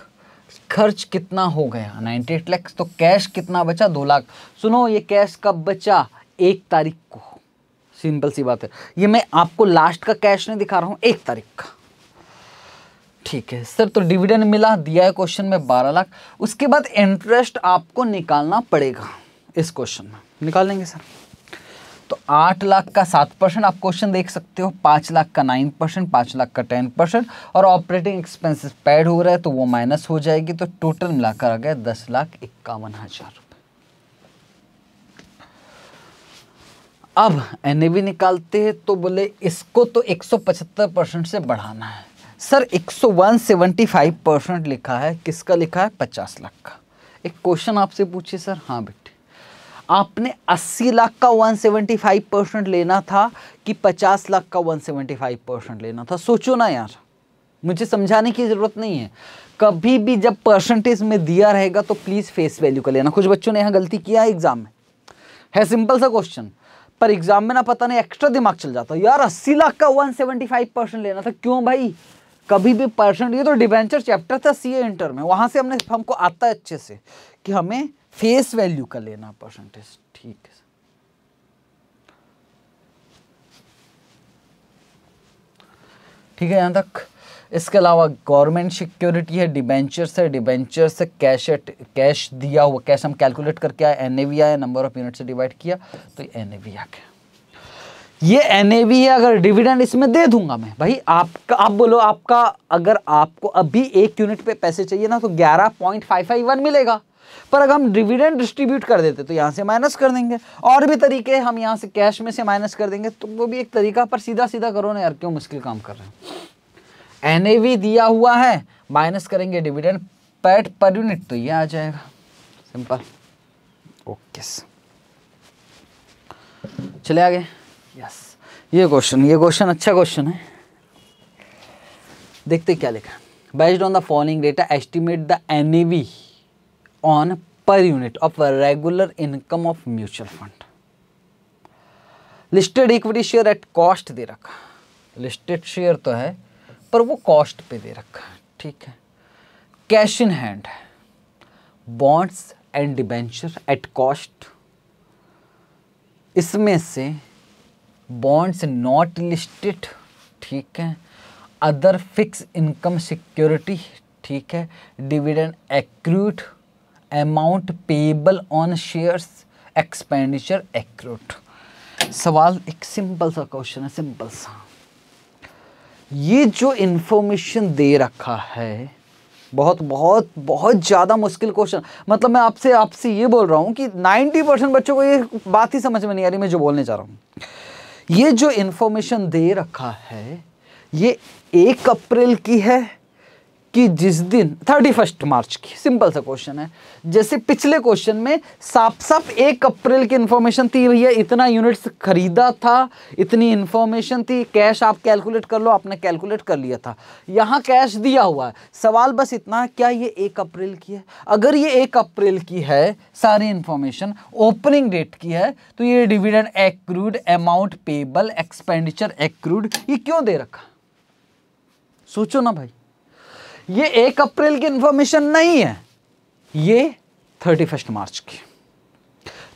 खर्च कितना हो गया एट लैक्स तो कैश कितना बचा दो लाख सुनो ये कैश कब बचा एक तारीख को सिंपल सी बात है ये मैं आपको लास्ट का कैश नहीं दिखा रहा हूँ एक तारीख का ठीक है सर तो डिविडेंड मिला दिया है क्वेश्चन में बारह लाख उसके बाद इंटरेस्ट आपको निकालना पड़ेगा इस क्वेश्चन में निकाल लेंगे सर तो आठ लाख का सात परसेंट आप क्वेश्चन देख सकते हो पाँच लाख का नाइन परसेंट पाँच लाख का टेन परसेंट और ऑपरेटिंग एक्सपेंसेस पैड हो रहा है तो वो माइनस हो जाएगी तो टोटल मिलाकर आ गया दस लाख इक्यावन हज़ार रुपये अब एन निकालते हैं तो बोले इसको तो पचहत्तर परसेंट से बढ़ाना है सर फाइव परसेंट लिखा है किसका लिखा है पचास लाख का एक क्वेश्चन आपसे पूछे सर हाँ बेटा आपने 80 लाख का 175 परसेंट लेना था कि 50 लाख का 175 परसेंट लेना था सोचो ना यार मुझे समझाने की ज़रूरत नहीं है कभी भी जब परसेंटेज में दिया रहेगा तो प्लीज़ फेस वैल्यू का लेना कुछ बच्चों ने यहाँ गलती किया है एग्ज़ाम में है सिंपल सा क्वेश्चन पर एग्ज़ाम में ना पता नहीं एक्स्ट्रा दिमाग चल जाता यार अस्सी लाख का वन सेवेंटी फाइव परसेंट लेना था क्यों भाई कभी भी परसेंट ये तो डिवेंचर चैप्टर था सी इंटर में वहाँ से हमने हमको आता है अच्छे से कि हमें फेस वैल्यू का लेना परसेंटेज ठीक है ठीक है यहां तक इसके अलावा गवर्नमेंट सिक्योरिटी है डिबेंचर से डिबेंचर से कैश एट कैश दिया हुआ कैश हम कैलकुलेट करके आए एन एवी वी आया नंबर ऑफ यूनिट से डिवाइड किया तो एन एवी आ गया ये एन एवी है अगर डिविडेंड इसमें दे दूंगा मैं भाई आपका आप बोलो आपका अगर आपको अभी एक यूनिट पे पैसे चाहिए ना तो ग्यारह पॉइंट फाइव फाइव वन मिलेगा पर अगर हम डिविडेंड डिस्ट्रीब्यूट कर देते तो यहाँ से माइनस कर देंगे और भी तरीके हम यहाँ से कैश में से माइनस कर देंगे तो वो भी एक तरीका पर सीधा सीधा करो ना यार क्यों मुश्किल काम कर रहे हैं एन दिया हुआ है माइनस करेंगे डिविडेंड पैट पर यूनिट तो ये आ जाएगा सिंपल ओके चले आगे यस ये क्वेश्चन ये क्वेश्चन अच्छा क्वेश्चन है देखते क्या लिखा based on the following data estimate the N on per unit of regular income of mutual fund listed equity share at cost दे रखा लिस्टेड शेयर तो है पर वो कॉस्ट पे दे रखा है ठीक है cash in hand bonds and debenture at cost इसमें से बॉन्ड्स नॉट लिस्टेड ठीक है अदर फिक्स इनकम सिक्योरिटी ठीक है dividend accrued amount payable on shares expenditure एक सवाल एक सिंपल सा क्वेश्चन है सिंपल सा ये जो इन्फॉर्मेशन दे रखा है बहुत बहुत बहुत ज़्यादा मुश्किल क्वेश्चन मतलब मैं आपसे आपसे ये बोल रहा हूँ कि 90 परसेंट बच्चों को ये बात ही समझ में नहीं आ रही मैं जो बोलने जा रहा हूँ ये जो इन्फॉर्मेशन दे रखा है ये एक अप्रैल की है कि जिस दिन थर्टी फर्स्ट मार्च की सिंपल सा क्वेश्चन है जैसे पिछले क्वेश्चन में साफ साफ एक अप्रैल की इन्फॉर्मेशन थी भैया इतना यूनिट्स खरीदा था इतनी इन्फॉर्मेशन थी कैश आप कैलकुलेट कर लो आपने कैलकुलेट कर लिया था यहाँ कैश दिया हुआ है सवाल बस इतना क्या ये एक अप्रैल की है अगर ये एक अप्रैल की है सारी इन्फॉर्मेशन ओपनिंग डेट की है तो ये dividend accrued amount payable expenditure accrued ये क्यों दे रखा सोचो ना भाई ये एक अप्रैल की इंफॉर्मेशन नहीं है ये थर्टी फर्स्ट मार्च की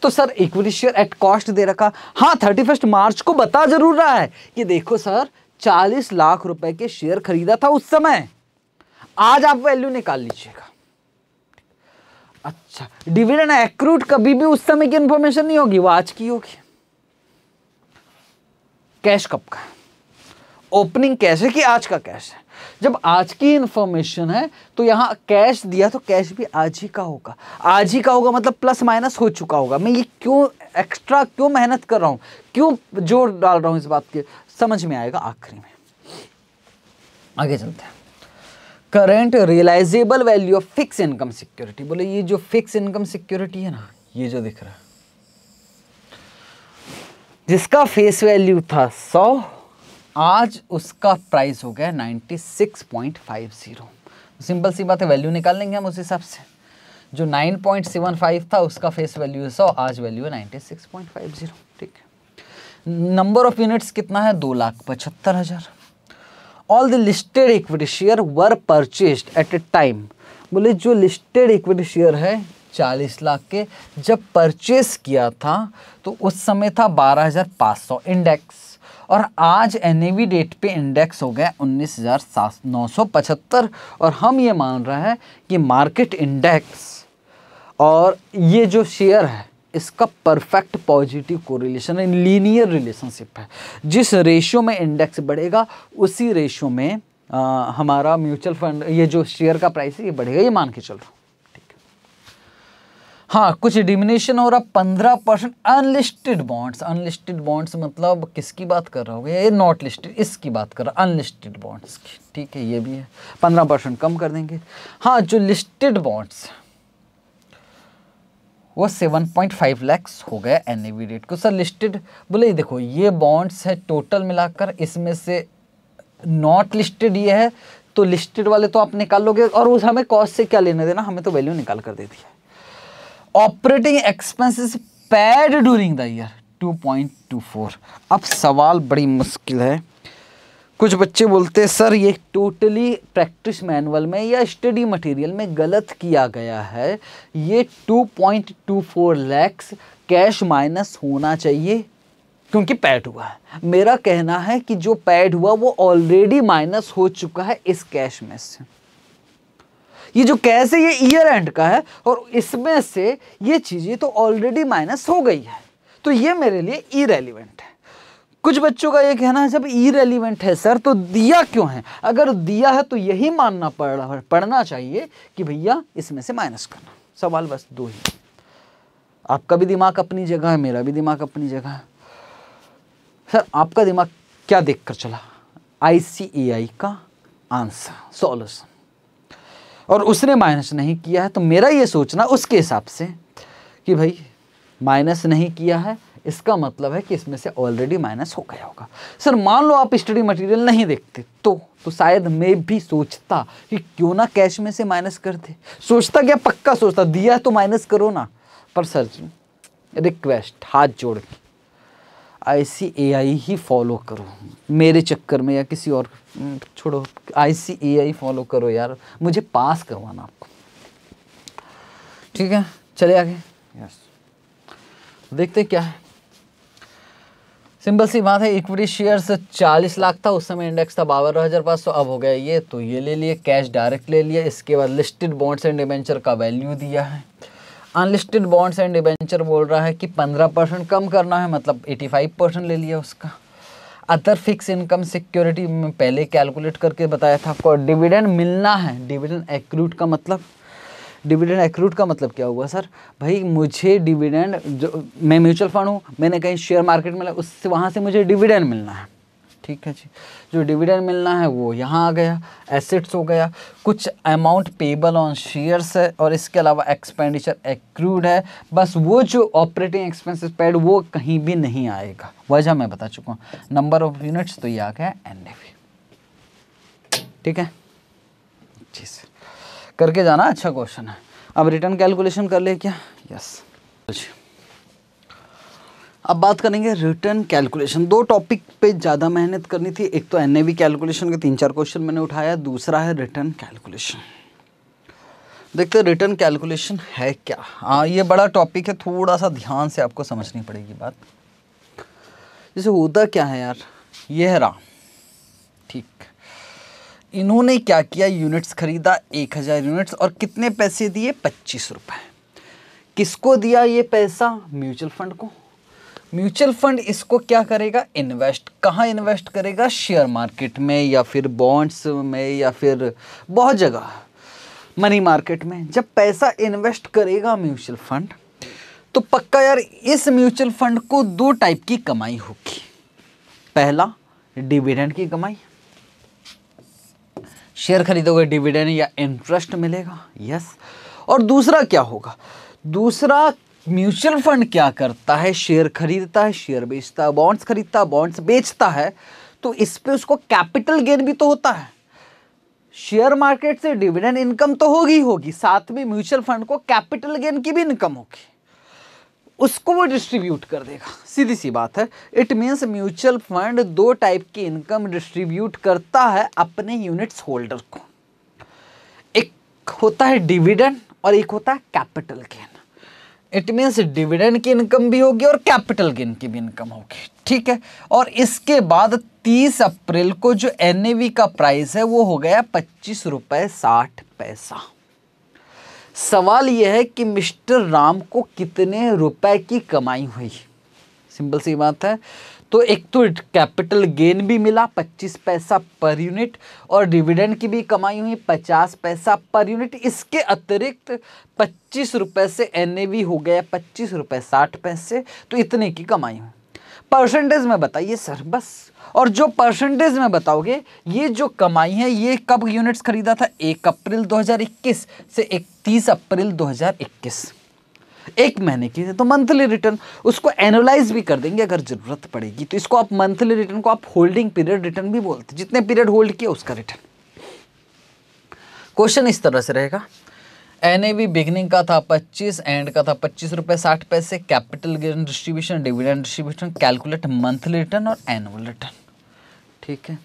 तो sir equity share at cost दे रखा हाँ थर्टी फर्स्ट मार्च को बता जरूर रहा है कि देखो सर चालीस लाख रुपए के शेयर खरीदा था उस समय आज आप वैल्यू निकाल लीजिएगा अच्छा डिविडेंड एक्रूट कभी भी उस समय की इंफॉर्मेशन नहीं होगी वो आज की होगी कैश कब का ओपनिंग कैश है कि आज का कैश है जब आज की इंफॉर्मेशन है तो यहाँ कैश दिया तो कैश भी आज ही का होगा आज ही का होगा मतलब प्लस माइनस हो चुका होगा मैं ये क्यों एक्स्ट्रा क्यों मेहनत कर रहा हूँ क्यों जोर डाल रहा हूँ इस बात के समझ में आएगा आखिरी में आगे चलते हैं current realisable value of fix income security बोले ये जो फिक्स इनकम सिक्योरिटी है ना ये जो दिख रहा है जिसका फेस वैल्यू था सौ आज उसका प्राइस हो गया ninety six point five zero simple सी बात है वैल्यू निकाल लेंगे हम उस हिसाब से जो नाइन पॉइंट सेवन फाइव था उसका फेस वैल्यू है सौ आज वैल्यू है ninety six point five zero ठीक है नंबर ऑफ यूनिट्स कितना है दो लाख पचहत्तर हज़ार all the listed equity share were purchased at a time बोले जो लिस्टेड इक्विटी शेयर है चालीस लाख के जब परचेस किया था तो उस समय था बारह हज़ार पाँच सौ इंडेक्स और आज एन डेट पे इंडेक्स हो गया उन्नीस हज़ार और हम ये मान रहे हैं कि मार्केट इंडेक्स और ये जो शेयर है इसका परफेक्ट पॉजिटिव कोरिलेशन है लीनियर रिलेशनशिप है जिस रेशियो में इंडेक्स बढ़ेगा उसी रेशियो में आ, हमारा म्यूचुअल फंड ये जो शेयर का प्राइस है ये बढ़ेगा ये मान के चल रहा हूँ हाँ कुछ डिमिनेशन हो रहा पंद्रह percent unlisted bonds unlisted bonds मतलब किसकी बात कर रहा हो ये नॉट लिस्टेड इसकी बात कर रहा अनलिस्टेड बॉन्ड्स की ठीक है ये भी है पंद्रह परसेंट कम कर देंगे हाँ जो लिस्टेड बॉन्ड्स वो सेवन पॉइंट फाइव लैक्स हो गया एन रेट को सर लिस्टेड बोले देखो ये बॉन्ड्स है टोटल मिलाकर इसमें से नॉट लिस्टेड ये है तो लिस्टेड वाले तो आप निकाल लोगे और उस हमें कॉस्ट से क्या लेने देना हमें तो वैल्यू निकाल कर देती है operating expenses paid during the year 2.24 अब सवाल बड़ी मुश्किल है कुछ बच्चे बोलते हैं सर ये टोटली प्रैक्टिस मैनुअल में या स्टडी मटेरियल में गलत किया गया है ये 2.24 लैक्स कैश माइनस होना चाहिए क्योंकि पैड हुआ है मेरा कहना है कि जो पैड हुआ वो ऑलरेडी माइनस हो चुका है इस कैश में से ये जो कैसे ये ईयर एंड का है और इसमें से ये चीज़ें तो ऑलरेडी माइनस हो गई है तो ये मेरे लिए इरेलीवेंट है कुछ बच्चों का ये कहना है जब इरेलीवेंट है सर तो दिया क्यों है अगर दिया है तो यही मानना पड़ पढ़ना चाहिए कि भैया इसमें से माइनस करना सवाल बस दो ही आपका भी दिमाग अपनी जगह है मेरा भी दिमाग अपनी जगह है सर आपका दिमाग क्या देखकर चला आई का आंसर सॉल्यूशन और उसने माइनस नहीं किया है तो मेरा ये सोचना उसके हिसाब से कि भाई माइनस नहीं किया है इसका मतलब है कि इसमें से ऑलरेडी माइनस हो गया होगा सर मान लो आप स्टडी मटेरियल नहीं देखते तो तो शायद मैं भी सोचता कि क्यों ना कैश में से माइनस कर दे सोचता क्या पक्का सोचता दिया तो माइनस करो ना पर सर रिक्वेस्ट हाथ जोड़ के आई ही फॉलो करो मेरे चक्कर में या किसी और छोड़ो आई फॉलो करो यार मुझे पास करवाना आपको ठीक है चले आगे यस देखते क्या है सिंपल सी बात है इक्विटी शेयर्स 40 लाख था उस समय इंडेक्स था बावन हज़ार पाँच सौ अब हो गया ये तो ये ले लिए कैश डायरेक्ट ले लिया इसके बाद लिस्टेड बॉन्ड्स एंड डिवेंचर का वैल्यू दिया है अनलिस्टेड बॉन्ड्स एंड डिबेंचर बोल रहा है कि पंद्रह परसेंट कम करना है मतलब एटी फाइव परसेंट ले लिया उसका अदर फिक्स इनकम सिक्योरिटी में पहले कैलकुलेट करके बताया था आपको डिविडेंड मिलना है डिविडेंड एक्रूट का मतलब डिविडेंड एक्रूट का मतलब क्या हुआ सर भाई मुझे डिविडेंड जो मैं म्यूचुअल फंड हूँ मैंने कहीं शेयर मार्केट में उससे वहाँ से मुझे डिविडेंड मिलना है ठीक है जी जो डिविडेंड मिलना है वो यहाँ आ गया एसेट्स हो गया कुछ अमाउंट पेबल ऑन शेयर्स है और इसके अलावा एक्सपेंडिचर एक्रूड है बस वो जो ऑपरेटिंग एक्सपेंसेस पेड वो कहीं भी नहीं आएगा वजह मैं बता चुका हूँ नंबर ऑफ यूनिट्स तो ये आ गया एन ठीक है जी करके जाना अच्छा क्वेश्चन है अब रिटर्न कैलकुलेशन कर ले क्या यस yes. अब बात करेंगे रिटर्न कैलकुलेशन दो टॉपिक पे ज़्यादा मेहनत करनी थी एक तो एन कैलकुलेशन के तीन चार क्वेश्चन मैंने उठाया दूसरा है रिटर्न कैलकुलेशन देखते हैं रिटर्न कैलकुलेशन है क्या हाँ ये बड़ा टॉपिक है थोड़ा सा ध्यान से आपको समझनी पड़ेगी बात जैसे होता क्या है यार ये है राम ठीक इन्होंने क्या किया यूनिट्स खरीदा एक हज़ार यूनिट्स और कितने पैसे दिए पच्चीस रुपये किसको दिया ये पैसा म्यूचुअल फंड को म्यूचुअल फंड इसको क्या करेगा इन्वेस्ट कहाँ इन्वेस्ट करेगा शेयर मार्केट में या फिर बॉन्ड्स में या फिर बहुत जगह मनी मार्केट में जब पैसा इन्वेस्ट करेगा म्यूचुअल फंड तो पक्का यार इस म्यूचुअल फंड को दो टाइप की कमाई होगी पहला डिविडेंड की कमाई शेयर खरीदोगे डिविडेंड या इंटरेस्ट मिलेगा यस और दूसरा क्या होगा दूसरा म्यूचुअल फंड क्या करता है शेयर खरीदता है शेयर बेचता है बॉन्ड्स खरीदता है बॉन्ड्स बेचता है तो इस पर उसको कैपिटल गेन भी तो होता है शेयर मार्केट से डिविडेंड इनकम तो होगी होगी साथ में म्यूचुअल फंड को कैपिटल गेन की भी इनकम होगी उसको वो डिस्ट्रीब्यूट कर देगा सीधी सी बात है इट मीन्स म्यूचुअल फंड दो टाइप की इनकम डिस्ट्रीब्यूट करता है अपने यूनिट्स होल्डर को एक होता है डिविडेंड और एक होता है capital gain it means dividend की इनकम भी होगी और कैपिटल गेन की भी इनकम होगी ठीक है और इसके बाद 30 अप्रैल को जो एन का प्राइस है वो हो गया पच्चीस रुपये साठ पैसा सवाल यह है कि मिस्टर राम को कितने रुपए की कमाई हुई सिंपल सी बात है तो एक तो कैपिटल गेन भी मिला पच्चीस पैसा पर यूनिट और डिविडेंड की भी कमाई हुई पचास पैसा पर यूनिट इसके अतिरिक्त पच्चीस रुपये से एन हो गया पच्चीस रुपये साठ पैसे तो इतने की कमाई हुई परसेंटेज में बताइए सर बस और जो परसेंटेज में बताओगे ये जो कमाई है ये कब यूनिट्स खरीदा था एक अप्रैल 2021 से इकतीस अप्रैल 2021 एक महीने की तो मंथली रिटर्न उसको एनालाइज भी कर देंगे अगर ज़रूरत पड़ेगी तो इसको आप मंथली रिटर्न को आप होल्डिंग पीरियड रिटर्न भी बोलते हैं जितने पीरियड होल्ड किए उसका रिटर्न क्वेश्चन इस तरह से रहेगा एन ए बी बिगनिंग का था 25 एंड का था पच्चीस रुपये साठ पैसे capital gain distribution dividend distribution calculate monthly return और एनुअल रिटर्न ठीक है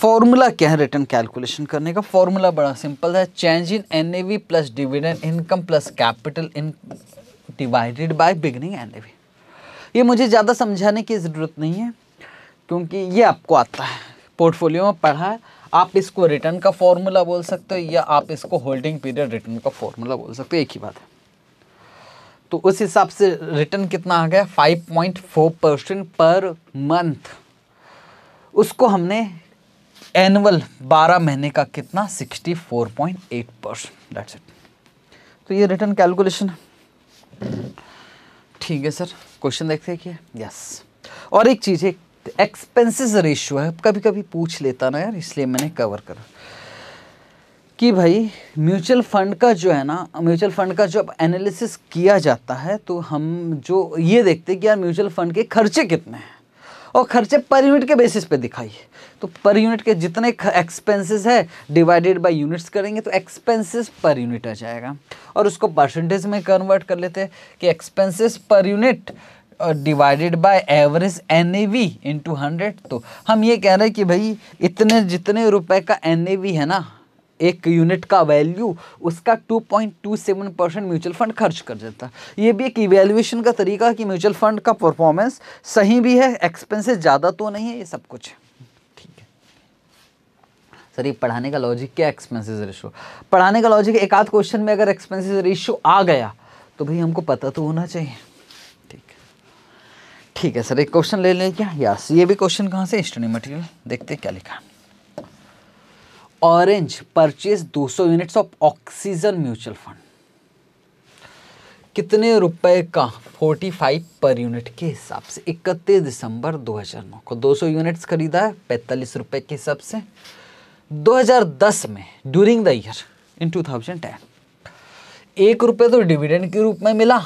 फॉर्मूला क्या है रिटर्न कैलकुलेशन करने का फॉर्मूला बड़ा सिंपल है change in N A V plus dividend income plus capital in divided by beginning and भी ये मुझे ज़्यादा समझाने की ज़रूरत नहीं है क्योंकि ये आपको आता है पोर्टफोलियो में पढ़ा है आप इसको रिटर्न का फॉर्मूला बोल सकते हो या आप इसको होल्डिंग पीरियड रिटर्न का फॉर्मूला बोल सकते हो एक ही बात है तो उस हिसाब से रिटर्न कितना आ गया 5.4 परसेंट पर मंथ उसको हमने एनुअल 12 महीने का कितना 64.8 परसेंट दैट्स इट तो ये रिटर्न कैलकुलेशन है ठीक है सर क्वेश्चन देखते हैं क्या यस और एक चीज़ एक एक्सपेंसेस रेशियो है कभी कभी पूछ लेता ना यार इसलिए मैंने कवर करा कि भाई म्यूचुअल फंड का जो है ना म्यूचुअल फंड का जब एनालिसिस किया जाता है तो हम जो ये देखते हैं कि यार म्यूचुअल फंड के खर्चे कितने हैं और खर्चे पर यूनिट के बेसिस पे दिखाइए तो पर यूनिट के जितने एक्सपेंसेस है डिवाइडेड बाय यूनिट्स करेंगे तो एक्सपेंसेस पर यूनिट आ जाएगा और उसको परसेंटेज में कन्वर्ट कर लेते हैं कि expenses per unit divided by average N A V into hundred तो हम ये कह रहे हैं कि भाई इतने जितने रुपए का एन ए वी है ना एक यूनिट का वैल्यू उसका 2.27 परसेंट म्यूचुअल फंड खर्च कर देता ये भी एक इवेल्युएशन का तरीका कि म्यूचुअल फंड का परफॉर्मेंस सही भी है एक्सपेंसेस ज़्यादा तो नहीं है ये सब कुछ है सर ये पढ़ाने का लॉजिक क्या एक्सपेंसेस रेशो पढ़ाने का लॉजिक एक आध क्वेश्चन में अगर एक्सपेंसेस रेशो आ गया तो भाई हमको पता तो होना चाहिए ठीक है ठीक है सर एक क्वेश्चन ले लें क्या यस ये भी क्वेश्चन कहाँ से स्टडी मटेरियल देखते क्या लिखा है orange purchase 200 units of oxygen mutual fund कितने रुपए का 45 पर यूनिट के हिसाब से 31 दिसंबर 2009 को 200 यूनिट्स खरीदा है पैंतालीस रुपए के हिसाब से 2010 में ड्यूरिंग द ईयर इन 2010 एक रुपये तो डिविडेंड के रूप में मिला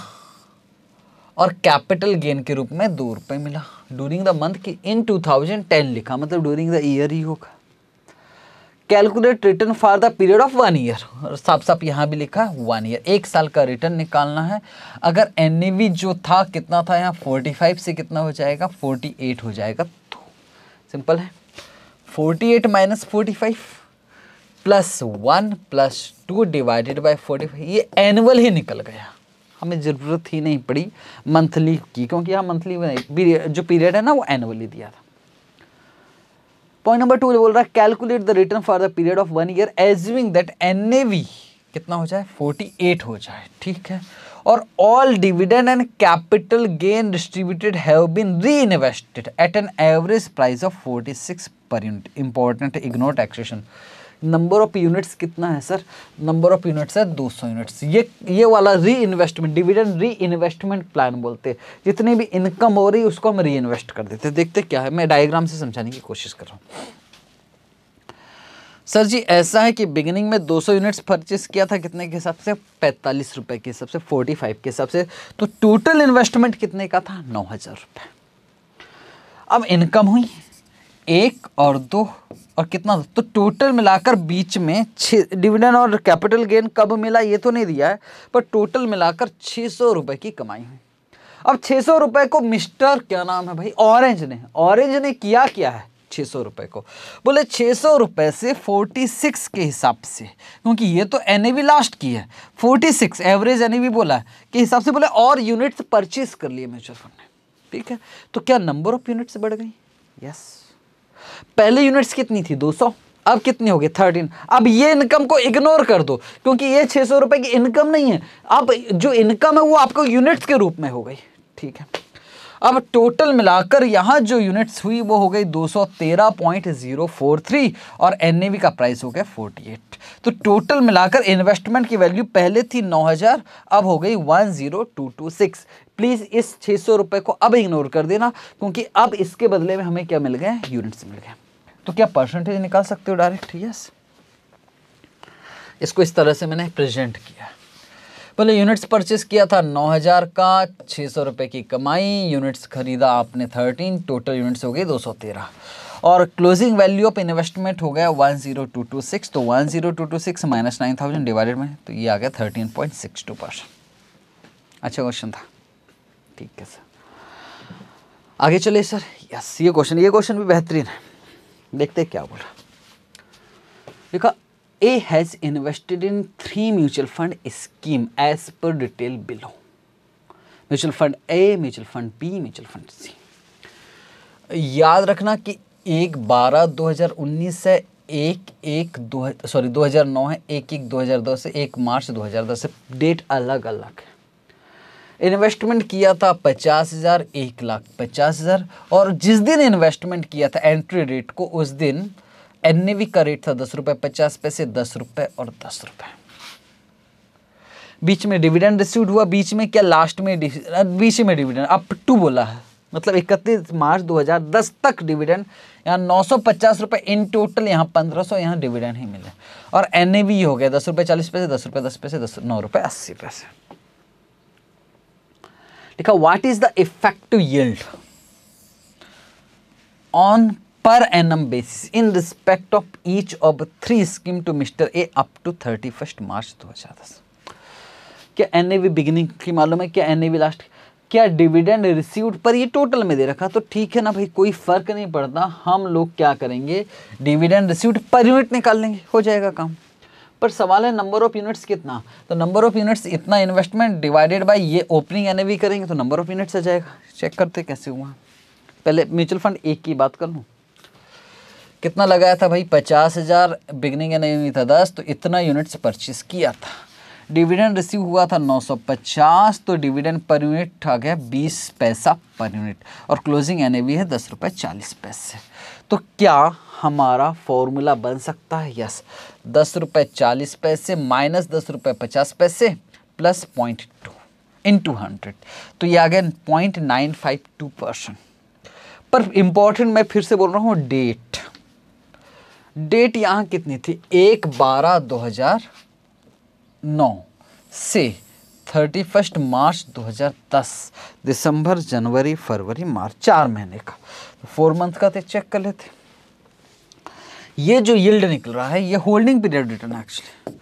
और कैपिटल गेन के रूप में दो रुपये मिला ड्यूरिंग द मंथ की इन 2010 लिखा मतलब ड्यूरिंग द ईयर ही होगा calculate return for the period of one year और साफ साफ यहाँ भी लिखा है वन ईयर एक साल का रिटर्न निकालना है अगर एन जो था कितना था यहाँ 45 से कितना हो जाएगा 48 हो जाएगा तो सिंपल है 48 eight minus forty plus one plus two divided by forty ये एनुअल ही निकल गया हमें ज़रूरत ही नहीं पड़ी मंथली की क्योंकि यहाँ मंथली जो पीरियड है ना वो एनुअली दिया था पॉइंट नंबर टू बोल रहा है calculate the return for the period of one year assuming that N कितना हो जाए 48 हो जाए ठीक है और all dividend and capital gain distributed have been reinvested at an average price of 46 per unit important ignore taxation number of units कितना है सर नंबर ऑफ यूनिट्स है 200 यूनिट्स ये ये वाला reinvestment dividend reinvestment plan बोलते हैं जितनी भी इनकम हो रही उसको हम री इन्वेस्ट कर देते हैं देखते क्या है मैं डायग्राम से समझाने की कोशिश कर रहा हूँ सर जी ऐसा है कि बिगिनिंग में 200 यूनिट्स परचेस किया था कितने के हिसाब से पैंतालीस रुपये के हिसाब से 45 के हिसाब से तो टोटल इन्वेस्टमेंट कितने का था नौ हज़ार रुपये अब इनकम हुई एक और दो और कितना तो टोटल मिलाकर बीच में छ डिविडेंड और कैपिटल गेन कब मिला ये तो नहीं दिया है पर टोटल मिलाकर छः सौ रुपये की कमाई हुई अब छः सौ रुपये को मिस्टर क्या नाम है भाई ऑरेंज ने ऑरेंज ने किया क्या है छः सौ रुपये को बोले छः सौ रुपये से फोर्टी सिक्स के हिसाब से क्योंकि ये तो एन लास्ट की है फोर्टी सिक्स एवरेज एन बोला है के हिसाब से बोले और यूनिट्स परचेज कर लिए म्यूचुअल फंड ने ठीक है तो क्या नंबर ऑफ यूनिट्स बढ़ गई यस पहले यूनिट्स कितनी थी 200 अब कितनी होगी थर्टीन अब ये इनकम को इग्नोर कर दो क्योंकि ये छः सौ की इनकम नहीं है अब जो इनकम है वो आपको यूनिट्स के रूप में हो गई ठीक है अब टोटल मिलाकर यहाँ जो यूनिट्स हुई वो हो गई 213.043 और एन का प्राइस हो गया 48 तो टोटल मिलाकर इन्वेस्टमेंट की वैल्यू पहले थी 9000 अब हो गई 10226 प्लीज़ इस छः सौ रुपये को अब इग्नोर कर देना क्योंकि अब इसके बदले में हमें क्या मिल गए यूनिट्स मिल गए तो क्या परसेंटेज निकाल सकते हो डायरेक्ट यस इसको इस तरह से मैंने प्रेजेंट किया पहले यूनिट्स परचेस किया था 9000 का 600 रुपए की कमाई यूनिट्स खरीदा आपने 13 टोटल यूनिट्स हो गई 213 और क्लोजिंग वैल्यू ऑफ इन्वेस्टमेंट हो गया 10226 तो 10226 माइनस 9000 डिवाइडेड में तो ये आ गया 13.62 परसेंट अच्छा क्वेश्चन था ठीक है सर आगे चले सर यस ये क्वेश्चन ये क्वेश्चन भी बेहतरीन है देखते क्या बोल रहा देखा A has invested in three mutual fund scheme as per detail below mutual fund A mutual fund B mutual fund C याद रखना कि एक बारह दो हज़ार उन्नीस है एक एक दो सॉरी दो हज़ार नौ है एक एक दो हज़ार दस है एक मार्च दो हज़ार दस है डेट अलग अलग है इन्वेस्टमेंट किया था पचास हज़ार एक लाख पचास हज़ार और जिस दिन इन्वेस्टमेंट किया था एंट्री डेट को उस दिन एन का रेट था दस रुपए पचास पैसे दस रुपए और दस रुपए बीच में डिविडेंड रिसीव हुआ बीच में क्या लास्ट में बीच में डिविडेंड अप टू बोला है मतलब इकतीस मार्च 2010 तक डिविडेंड यहाँ नौ सौ पचास रुपये इन टोटल यहाँ पंद्रह सौ यहाँ डिविडेंड ही मिले और एन हो गया दस रुपये चालीस पैसे दस रुपये दस पैसे दस नौ रुपये अस्सी पैसे लिखा what is the effective yield on per N basis in respect of each of three scheme to mister A up to thirty first March दो हजार दस क्या एन ए वी बिगिनिंग की मालूम है क्या एन ए वी लास्ट क्या dividend received पर ये टोटल में दे रखा तो ठीक है ना भाई कोई फर्क नहीं पड़ता हम लोग क्या करेंगे डिविडेंड रिसीव्ड पर यूनिट निकाल लेंगे हो जाएगा काम पर सवाल है नंबर ऑफ यूनिट्स कितना तो नंबर ऑफ यूनिट्स इतना इन्वेस्टमेंट डिवाइडेड बाय ये ओपनिंग एन करेंगे तो नंबर ऑफ यूनिट्स आ जाएगा चेक करते कैसे हुआ पहले म्यूचुअल फंड एक की बात कर लूँ कितना लगाया था भाई पचास हज़ार बिगनिंग या नहीं था दस तो इतना यूनिट्स परचेस किया था डिविडेंड रिसीव हुआ था 950 तो डिविडेंड पर यूनिट आ गया 20 पैसा पर यूनिट और क्लोजिंग एन है दस रुपये चालीस पैसे तो क्या हमारा फॉर्मूला बन सकता है यस दस रुपये चालीस पैसे माइनस दस रुपये पचास पैसे plus point two in two hundred तो ये आ गया point nine five two percent पर इम्पॉर्टेंट मैं फिर से बोल रहा हूँ डेट डेट यहाँ कितनी थी एक बारह दो हज़ार नौ से थर्टी फर्स्ट मार्च 2010 दिसंबर जनवरी फरवरी मार्च चार महीने का तो फोर मंथ का तो चेक कर लेते ये जो यील्ड निकल रहा है ये होल्डिंग पीरियड रिटर्न एक्चुअली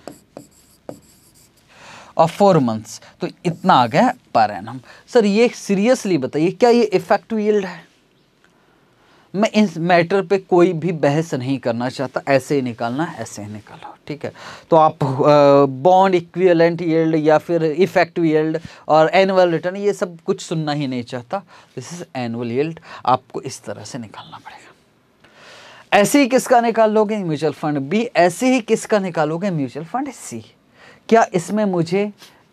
और फोर मंथ्स तो इतना आ गया पर एनम सर ये सीरियसली बताइए क्या ये इफेक्टिव यील्ड है मैं इस मैटर पे कोई भी बहस नहीं करना चाहता ऐसे ही निकालना ऐसे ही निकालो ठीक है तो आप बॉन्ड इक्विवेलेंट यील्ड या फिर इफेक्टिव यील्ड और एनुअल रिटर्न ये सब कुछ सुनना ही नहीं चाहता दिस इज़ एनुअल यील्ड आपको इस तरह से निकालना पड़ेगा ऐसे ही किसका निकाल लोगे म्यूचुअल फंड बी ऐसे ही किसका निकालोगे म्यूचुअल फंड सी क्या इसमें मुझे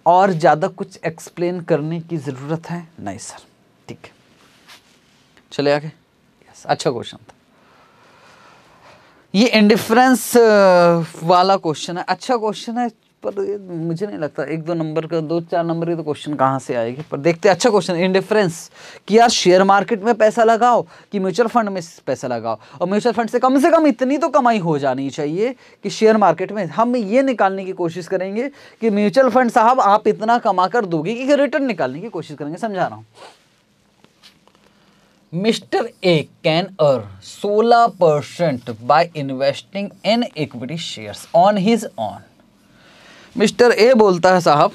और ज़्यादा कुछ एक्सप्लेन करने की ज़रूरत है नहीं सर ठीक है चले आगे यस अच्छा क्वेश्चन था ये इंडिफरेंस वाला क्वेश्चन है अच्छा क्वेश्चन है पर मुझे नहीं लगता एक दो नंबर का दो चार नंबर के तो क्वेश्चन कहाँ से आएगी पर देखते अच्छा क्वेश्चन इंडिफरेंस कि यार शेयर मार्केट में पैसा लगाओ कि म्यूचुअल फंड में पैसा लगाओ और म्यूचुअल फंड से कम से कम इतनी तो कमाई हो जानी चाहिए कि शेयर मार्केट में हम ये निकालने की कोशिश करेंगे कि म्यूचुअल फंड साहब आप इतना कमा कर दोगे कि रिटर्न निकालने की कोशिश करेंगे समझा रहा हूँ ए कैन can सोलह 16% by investing in equity shares on his on mister A बोलता है साहब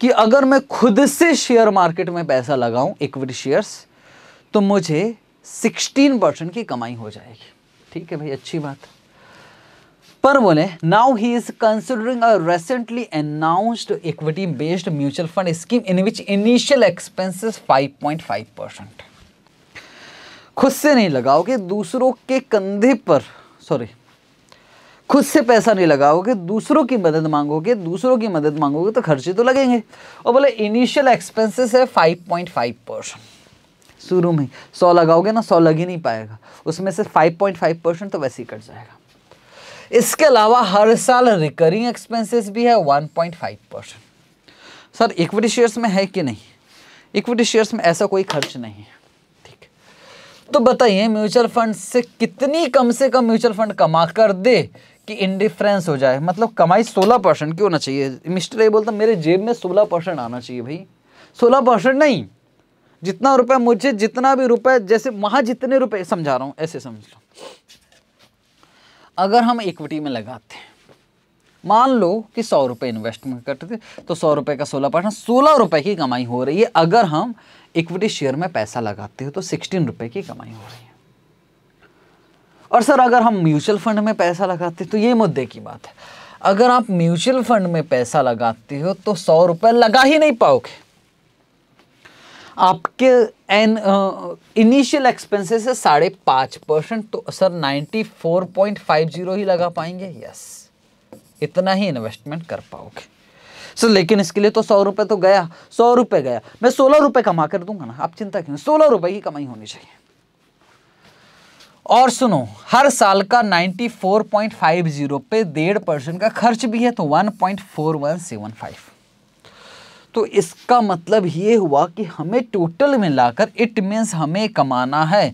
कि अगर मैं खुद से शेयर मार्केट में पैसा लगाऊं इक्विटी शेयर्स तो मुझे 16 परसेंट की कमाई हो जाएगी ठीक है भाई अच्छी बात है पर बोले now he is considering a recently announced equity based mutual fund scheme in which initial expenses 5.5 percent खुद से नहीं लगाओगे दूसरों के कंधे पर सॉरी खुद से पैसा नहीं लगाओगे दूसरों की मदद मांगोगे दूसरों की मदद मांगोगे तो खर्चे तो लगेंगे और बोले इनिशियल एक्सपेंसेस है 5.5 परसेंट शुरू में सौ लगाओगे ना सौ लग ही नहीं पाएगा उसमें से 5.5 परसेंट तो वैसे ही कट जाएगा इसके अलावा हर साल रिकरिंग एक्सपेंसेस भी है 1.5 परसेंट सर इक्विटी शेयर्स में है कि नहीं इक्विटी शेयर्स में ऐसा कोई खर्च नहीं है ठीक तो बताइए म्यूचुअल फंड से कितनी कम से कम म्यूचुअल फंड कमा कर दे कि इनडिफ्रेंस हो जाए मतलब कमाई 16 परसेंट की होना चाहिए मिस्टर ये बोलता मेरे जेब में 16 परसेंट आना चाहिए भाई 16 परसेंट नहीं जितना रुपया मुझे जितना भी रुपया जैसे वहां जितने रुपए समझा रहा हूँ ऐसे समझ लो अगर हम इक्विटी में लगाते हैं मान लो कि सौ रुपये इन्वेस्टमेंट करते थे तो सौ रुपये का सोलह परसेंट सोलह रुपये की कमाई हो रही है अगर हम इक्विटी शेयर में पैसा लगाते हो तो सिक्सटीन रुपये की कमाई हो रही है और सर अगर हम म्यूचुअल फंड में पैसा लगाते तो ये मुद्दे की बात है अगर आप म्यूचुअल फंड में पैसा लगाते हो तो सौ रुपये लगा ही नहीं पाओगे आपके एन इनिशियल एक्सपेंसेस है साढ़े पाँच परसेंट तो sir ninety four point five zero ही लगा पाएंगे यस इतना ही इन्वेस्टमेंट कर पाओगे सर लेकिन इसके लिए तो सौ रुपये तो गया सौ रुपये गया मैं सोलह रुपये कमा कर दूंगा ना आप चिंता क्यों सोलह रुपये की कमाई होनी चाहिए और सुनो हर साल का 94.50 पे डेढ़ परसेंट का खर्च भी है तो 1.4175 तो इसका मतलब ये हुआ कि हमें टोटल मिलाकर इट मीन्स हमें कमाना है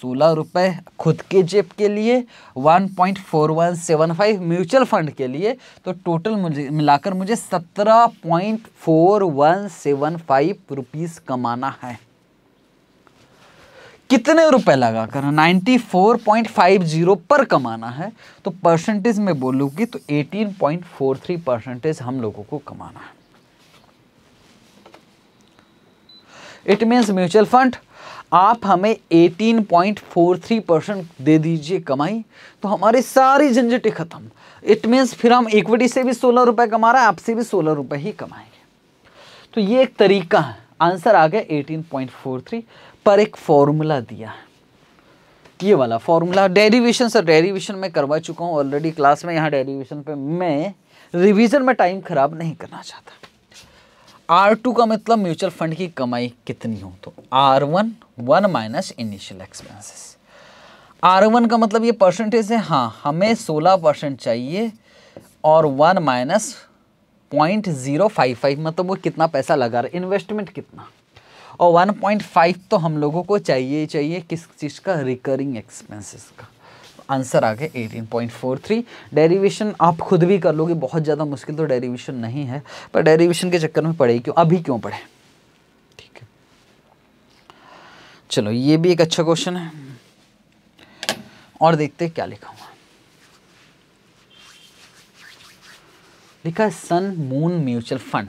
सोलह रुपये खुद के जेब के लिए one point four one seven five mutual fund के लिए तो टोटल मुझे मिलाकर मुझे सत्रह point four one seven five rupees कमाना है कितने रुपए लगाकर 94.50 पर कमाना है तो परसेंटेज में बोलूँगी तो 18.43 परसेंटेज हम लोगों को कमाना है इट मीन्स म्यूचुअल फंड आप हमें 18.43 परसेंट दे दीजिए कमाई तो हमारी सारी झंझटें खत्म इट मीन्स फिर हम इक्विटी से भी सोलह रुपए कमा रहे हैं आपसे भी सोलह रुपए ही कमाएंगे तो ये एक तरीका है आंसर आ गया 18.43 पर एक फॉर्मूला दिया है ये वाला फॉर्मूला डेरिवेशन सर डेरिवेशन में करवा चुका हूँ ऑलरेडी क्लास में यहाँ डेरिवेशन पे मैं रिविजन में टाइम ख़राब नहीं करना चाहता आर टू का मतलब म्यूचुअल फंड की कमाई कितनी हो तो R one one minus initial expenses R one का मतलब ये परसेंटेज है हाँ हमें सोलह परसेंट चाहिए और one minus point zero five five मतलब वो कितना पैसा लगा रहा है इन्वेस्टमेंट कितना और वन पॉइंट फाइव तो हम लोगों को चाहिए ही चाहिए किस चीज़ का रिकरिंग एक्सपेंसेस का आंसर आ गया 18.43 डेरिवेशन आप खुद भी कर लोगे बहुत ज़्यादा मुश्किल तो डेरिवेशन नहीं है पर डेरिवेशन के चक्कर में पढ़े क्यों अभी क्यों पढ़े ठीक है चलो ये भी एक अच्छा क्वेश्चन है और देखते क्या लिखा हुआ लिखा है Sun Moon mutual fund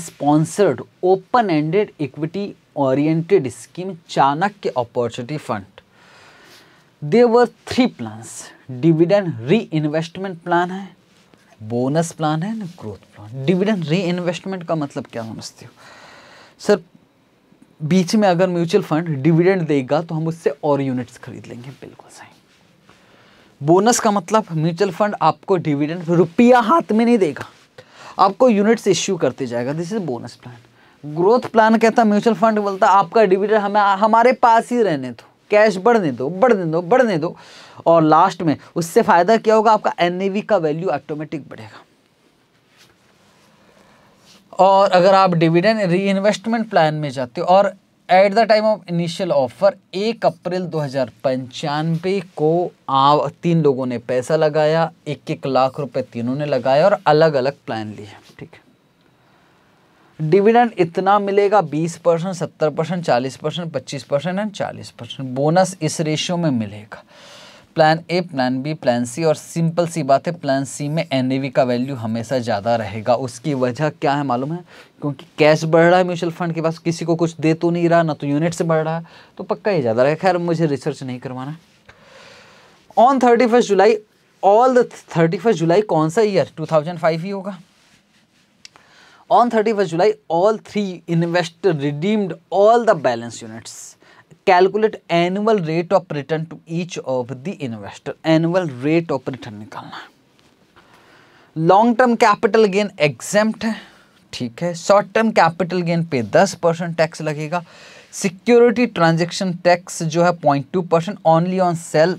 sponsored open ended equity oriented scheme Chanakya opportunity fund there are three plans dividend reinvestment plan है बोनस प्लान है ना growth plan dividend reinvestment का मतलब क्या समझते हो सर बीच में अगर म्यूचुअल फंड डिविडेंड देगा तो हम उससे और यूनिट्स खरीद लेंगे बिल्कुल सही बोनस का मतलब म्यूचुअल फंड आपको डिविडेंड रुपया हाथ में नहीं देगा आपको यूनिट्स इश्यू करते जाएगा this is bonus plan growth plan कहता म्यूचुअल फंड बोलता आपका डिविडेंड हमें हमारे पास ही रहने दो कैश बढ़ने दो बढ़ने दो बढ़ने दो और लास्ट में उससे फ़ायदा क्या होगा आपका एन का वैल्यू ऑटोमेटिक बढ़ेगा और अगर आप डिविडेंड इन्वेस्टमेंट प्लान में जाते हो और at the time of initial offer एक अप्रैल दो हज़ार पंचानवे को आ तीन लोगों ने पैसा लगाया एक एक लाख रुपए तीनों ने लगाया और अलग अलग प्लान लिए ठीक है डिविडेंड इतना मिलेगा 20 परसेंट सत्तर परसेंट चालीस परसेंट पच्चीस परसेंट एंड चालीस परसेंट बोनस इस रेशियो में मिलेगा plan A plan B plan C और सिंपल सी बात है प्लान सी में एन का वैल्यू हमेशा ज़्यादा रहेगा उसकी वजह क्या है मालूम है क्योंकि कैश बढ़ रहा है म्यूचुअल फंड के पास किसी को कुछ दे तो नहीं रहा ना तो यूनिट से बढ़ रहा है तो पक्का ही ज़्यादा रहेगा खैर मुझे रिसर्च नहीं करवाना on thirty first July all the thirty first July कौन सा ईयर टू थाउजेंड फाइव ही होगा on thirty first July all three invest redeemed all the balance units calculate annual rate of return to each of the investor annual rate of return निकालना long term capital gain exempt है ठीक है short term capital gain पे दस percent tax लगेगा security transaction tax जो है point two percent only on sale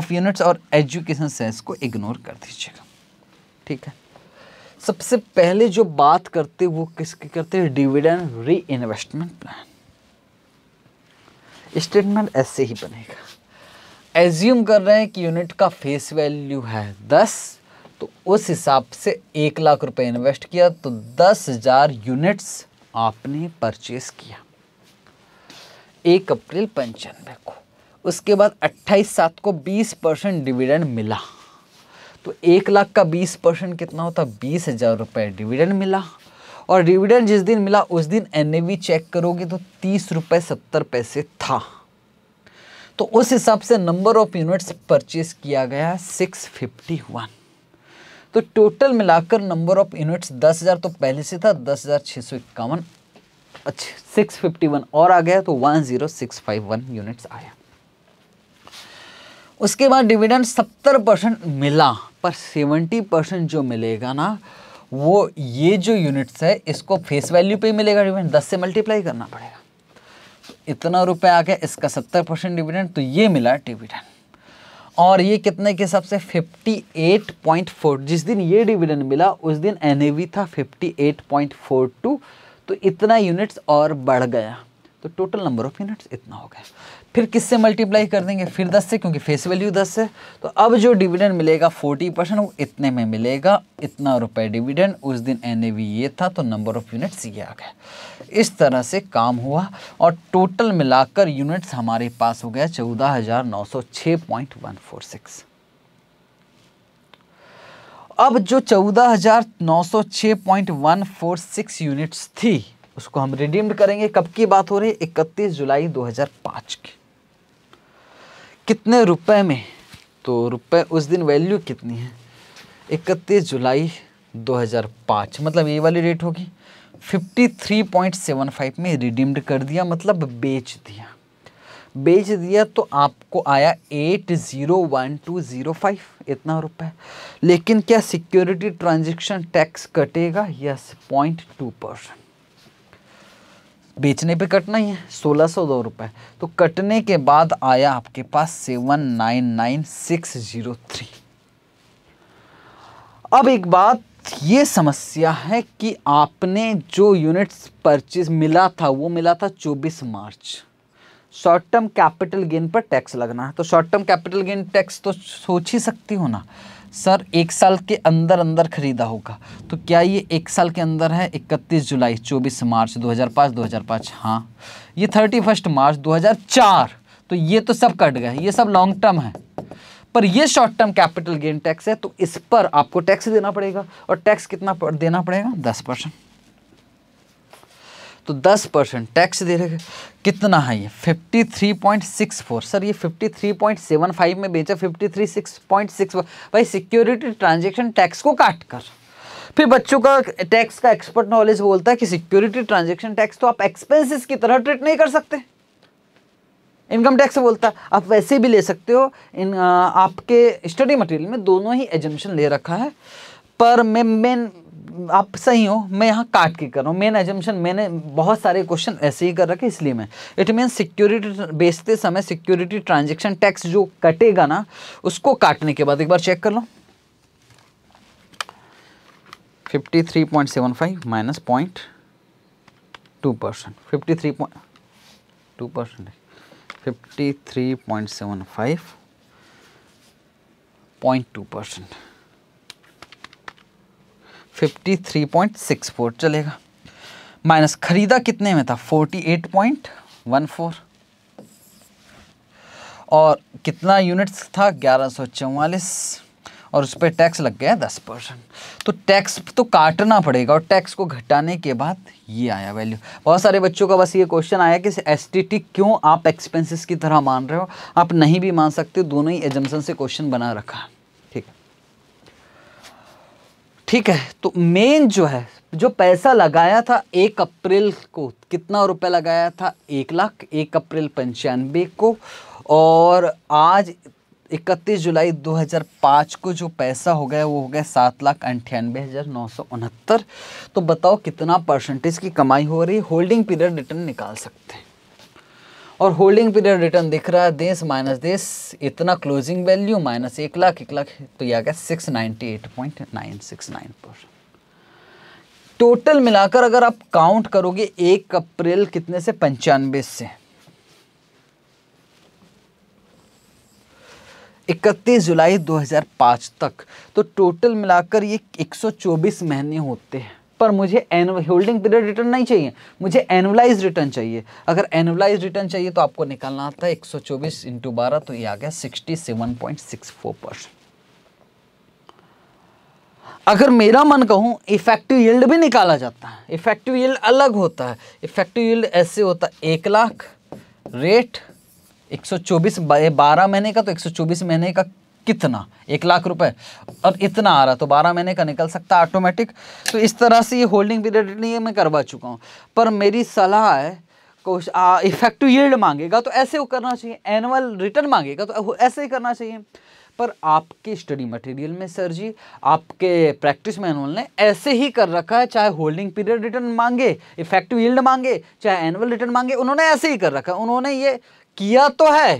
of units और एजुकेशन सेल्स को इग्नोर कर दीजिएगा ठीक है सबसे पहले जो बात करते वो किसकी करते हैं dividend reinvestment plan statement ऐसे ही बनेगा एज्यूम कर रहे हैं कि यूनिट का फेस वैल्यू है दस तो उस हिसाब से एक लाख रुपए इन्वेस्ट किया तो दस हजार यूनिट्स आपने परचेस किया एक अप्रैल पंचानवे को उसके बाद अट्ठाईस सात को बीस परसेंट डिविडेंड मिला तो एक लाख का बीस परसेंट कितना होता बीस हज़ार रुपये डिविडेंड मिला और डिविडेंड जिस दिन मिला उस दिन एन चेक करोगे तो तीस रुपये सत्तर पैसे था तो उस हिसाब से नंबर ऑफ यूनिट्स परचेज किया गया सिक्स फिफ्टी वन तो टोटल मिलाकर नंबर ऑफ यूनिट्स दस हज़ार तो पहले से था दस हज़ार छः सौ इक्यावन अच्छा सिक्स फिफ्टी वन और आ गया तो one zero six five one units आया उसके बाद डिविडेंड सत्तर परसेंट मिला पर सेवेंटी परसेंट जो मिलेगा ना वो ये जो यूनिट्स है इसको फेस वैल्यू पे ही मिलेगा डिविडेंड दस से मल्टीप्लाई करना पड़ेगा तो इतना रुपये आ गया इसका सत्तर परसेंट डिविडेंड तो ये मिला डिविडेंड और ये कितने के हिसाब से फोर जिस दिन ये डिविडेंड मिला उस दिन एन था टू तो इतना यूनिट्स और बढ़ गया तो टोटल नंबर ऑफ यूनिट्स इतना हो गया फिर किससे मल्टीप्लाई कर देंगे फिर दस से क्योंकि फेस वैल्यू दस है तो अब जो डिविडेंड मिलेगा फोर्टी परसेंट वो इतने में मिलेगा इतना रुपए डिविडेंड उस दिन एन ये था तो नंबर ऑफ यूनिट्स ये आ गया इस तरह से काम हुआ और टोटल मिलाकर यूनिट्स हमारे पास हो गया चौदह हज़ार नौ सौ छः पॉइंट वन फोर सिक्स अब जो चौदह हज़ार नौ सौ point one four six units थी उसको हम रिडीम्ड करेंगे कब की बात हो रही है इकतीस जुलाई दो हज़ार पाँच की कितने रुपए में तो रुपए उस दिन वैल्यू कितनी है इकतीस जुलाई 2005 मतलब ये वाली रेट होगी 53.75 में रिडीम्ड कर दिया मतलब बेच दिया बेच दिया तो आपको आया eight zero one two zero five इतना रुपए लेकिन क्या सिक्योरिटी ट्रांजैक्शन टैक्स कटेगा यस पॉइंट टू परसेंट बेचने पे कटना ही है सोलह सौ दो रुपये तो कटने के बाद आया आपके पास seven nine nine six zero three अब एक बात ये समस्या है कि आपने जो यूनिट्स परचेज मिला था वो मिला था चौबीस मार्च शॉर्ट टर्म कैपिटल गेन पर टैक्स लगना है तो short term capital gain tax तो सोच ही सकती हो ना सर एक साल के अंदर अंदर ख़रीदा होगा तो क्या ये एक साल के अंदर है 31 जुलाई 24 मार्च 2005 2005 हाँ ये 31 मार्च 2004 तो ये तो सब कट गए ये सब लॉन्ग टर्म है पर ये short term capital gain tax है तो इस पर आपको टैक्स देना पड़ेगा और टैक्स कितना देना पड़ेगा दस परसेंट तो 10 परसेंट टैक्स दे रहे कितना है ये 53.64 सर ये 53.75 में बेचा 53.64 भाई सिक्योरिटी ट्रांजेक्शन टैक्स को काट कर फिर बच्चों का टैक्स का एक्सपर्ट नॉलेज बोलता है कि सिक्योरिटी ट्रांजेक्शन टैक्स तो आप एक्सपेंसिस की तरह ट्रीट नहीं कर सकते इनकम टैक्स बोलता आप वैसे भी ले सकते हो इन आपके स्टडी मटेरियल में दोनों ही एजेंशन ले रखा है पर मैं मेन आप सही हो मैं यहाँ काट के कर रहा हूँ मेन एजम्पन मैंने बहुत सारे क्वेश्चन ऐसे ही कर रखे इसलिए मैं इट मीन सिक्योरिटी बेचते समय सिक्योरिटी ट्रांजेक्शन टैक्स जो कटेगा ना उसको काटने के बाद एक बार चेक कर लो 53.75 minus point two percent fifty three point two percent fifty three point seven five point two percent fifty three point six four चलेगा माइनस खरीदा कितने में था forty eight point one four और कितना यूनिट्स था ग्यारह सौ चौवालीस और उस पर टैक्स लग गया दस परसेंट तो टैक्स तो काटना पड़ेगा और टैक्स को घटाने के बाद ये आया वैल्यू बहुत सारे बच्चों का बस ये क्वेश्चन आया कि एस क्यों आप एक्सपेंसेस की तरह मान रहे हो आप नहीं भी मान सकते दोनों ही एजम्सन से क्वेश्चन बना रखा ठीक है तो मेन जो है जो पैसा लगाया था एक अप्रैल को कितना रुपए लगाया था एक लाख एक अप्रैल पंचानबे को और आज इकतीस जुलाई 2005 को जो पैसा हो गया वो हो गया सात लाख अंठानबे हज़ार नौ सौ उनहत्तर तो बताओ कितना परसेंटेज की कमाई हो रही है होल्डिंग पीरियड रिटर्न निकाल सकते हैं और होल्डिंग पीरियड रिटर्न दिख रहा है देश माइनस देश इतना क्लोजिंग वैल्यू माइनस एक लाख एक लाख तो यह आ गया six ninety eight point nine six nine percent total मिलाकर अगर आप काउंट करोगे एक अप्रैल कितने से पंचानवे से इकतीस जुलाई 2005 तक तो टोटल मिलाकर ये 124 महीने होते हैं पर मुझे होल्डिंग पीरियड रिटर्न नहीं चाहिए मुझे एनुअलाइज रिटर्न चाहिए अगर एनुअलाइज रिटर्न चाहिए तो आपको निकालना आता है एक सौ चौबीस इंटू बारह तो ये आ गया sixty seven point six four percent अगर मेरा मन कहूँ इफेक्टिव यील्ड भी निकाला जाता है इफेक्टिव यील्ड अलग होता है इफेक्टिव यील्ड ऐसे होता है एक लाख रेट 124 सौ बारह महीने का तो 124 महीने का कितना एक लाख रुपए और इतना आ रहा तो बारह महीने का निकल सकता है ऑटोमेटिक तो इस तरह से ये होल्डिंग पीरियड नहीं मैं करवा चुका हूँ पर मेरी सलाह है कुछ इफेक्टिव यील्ड मांगेगा तो ऐसे वो करना चाहिए एनुअल रिटर्न मांगेगा तो ऐसे ही करना चाहिए पर आपके स्टडी मटेरियल में सर जी आपके प्रैक्टिस मैनुअल ने ऐसे ही कर रखा है चाहे होल्डिंग पीरियड रिटर्न मांगे इफेक्टिव यील्ड मांगे चाहे एनुअल रिटर्न मांगे उन्होंने ऐसे ही कर रखा है उन्होंने ये किया तो है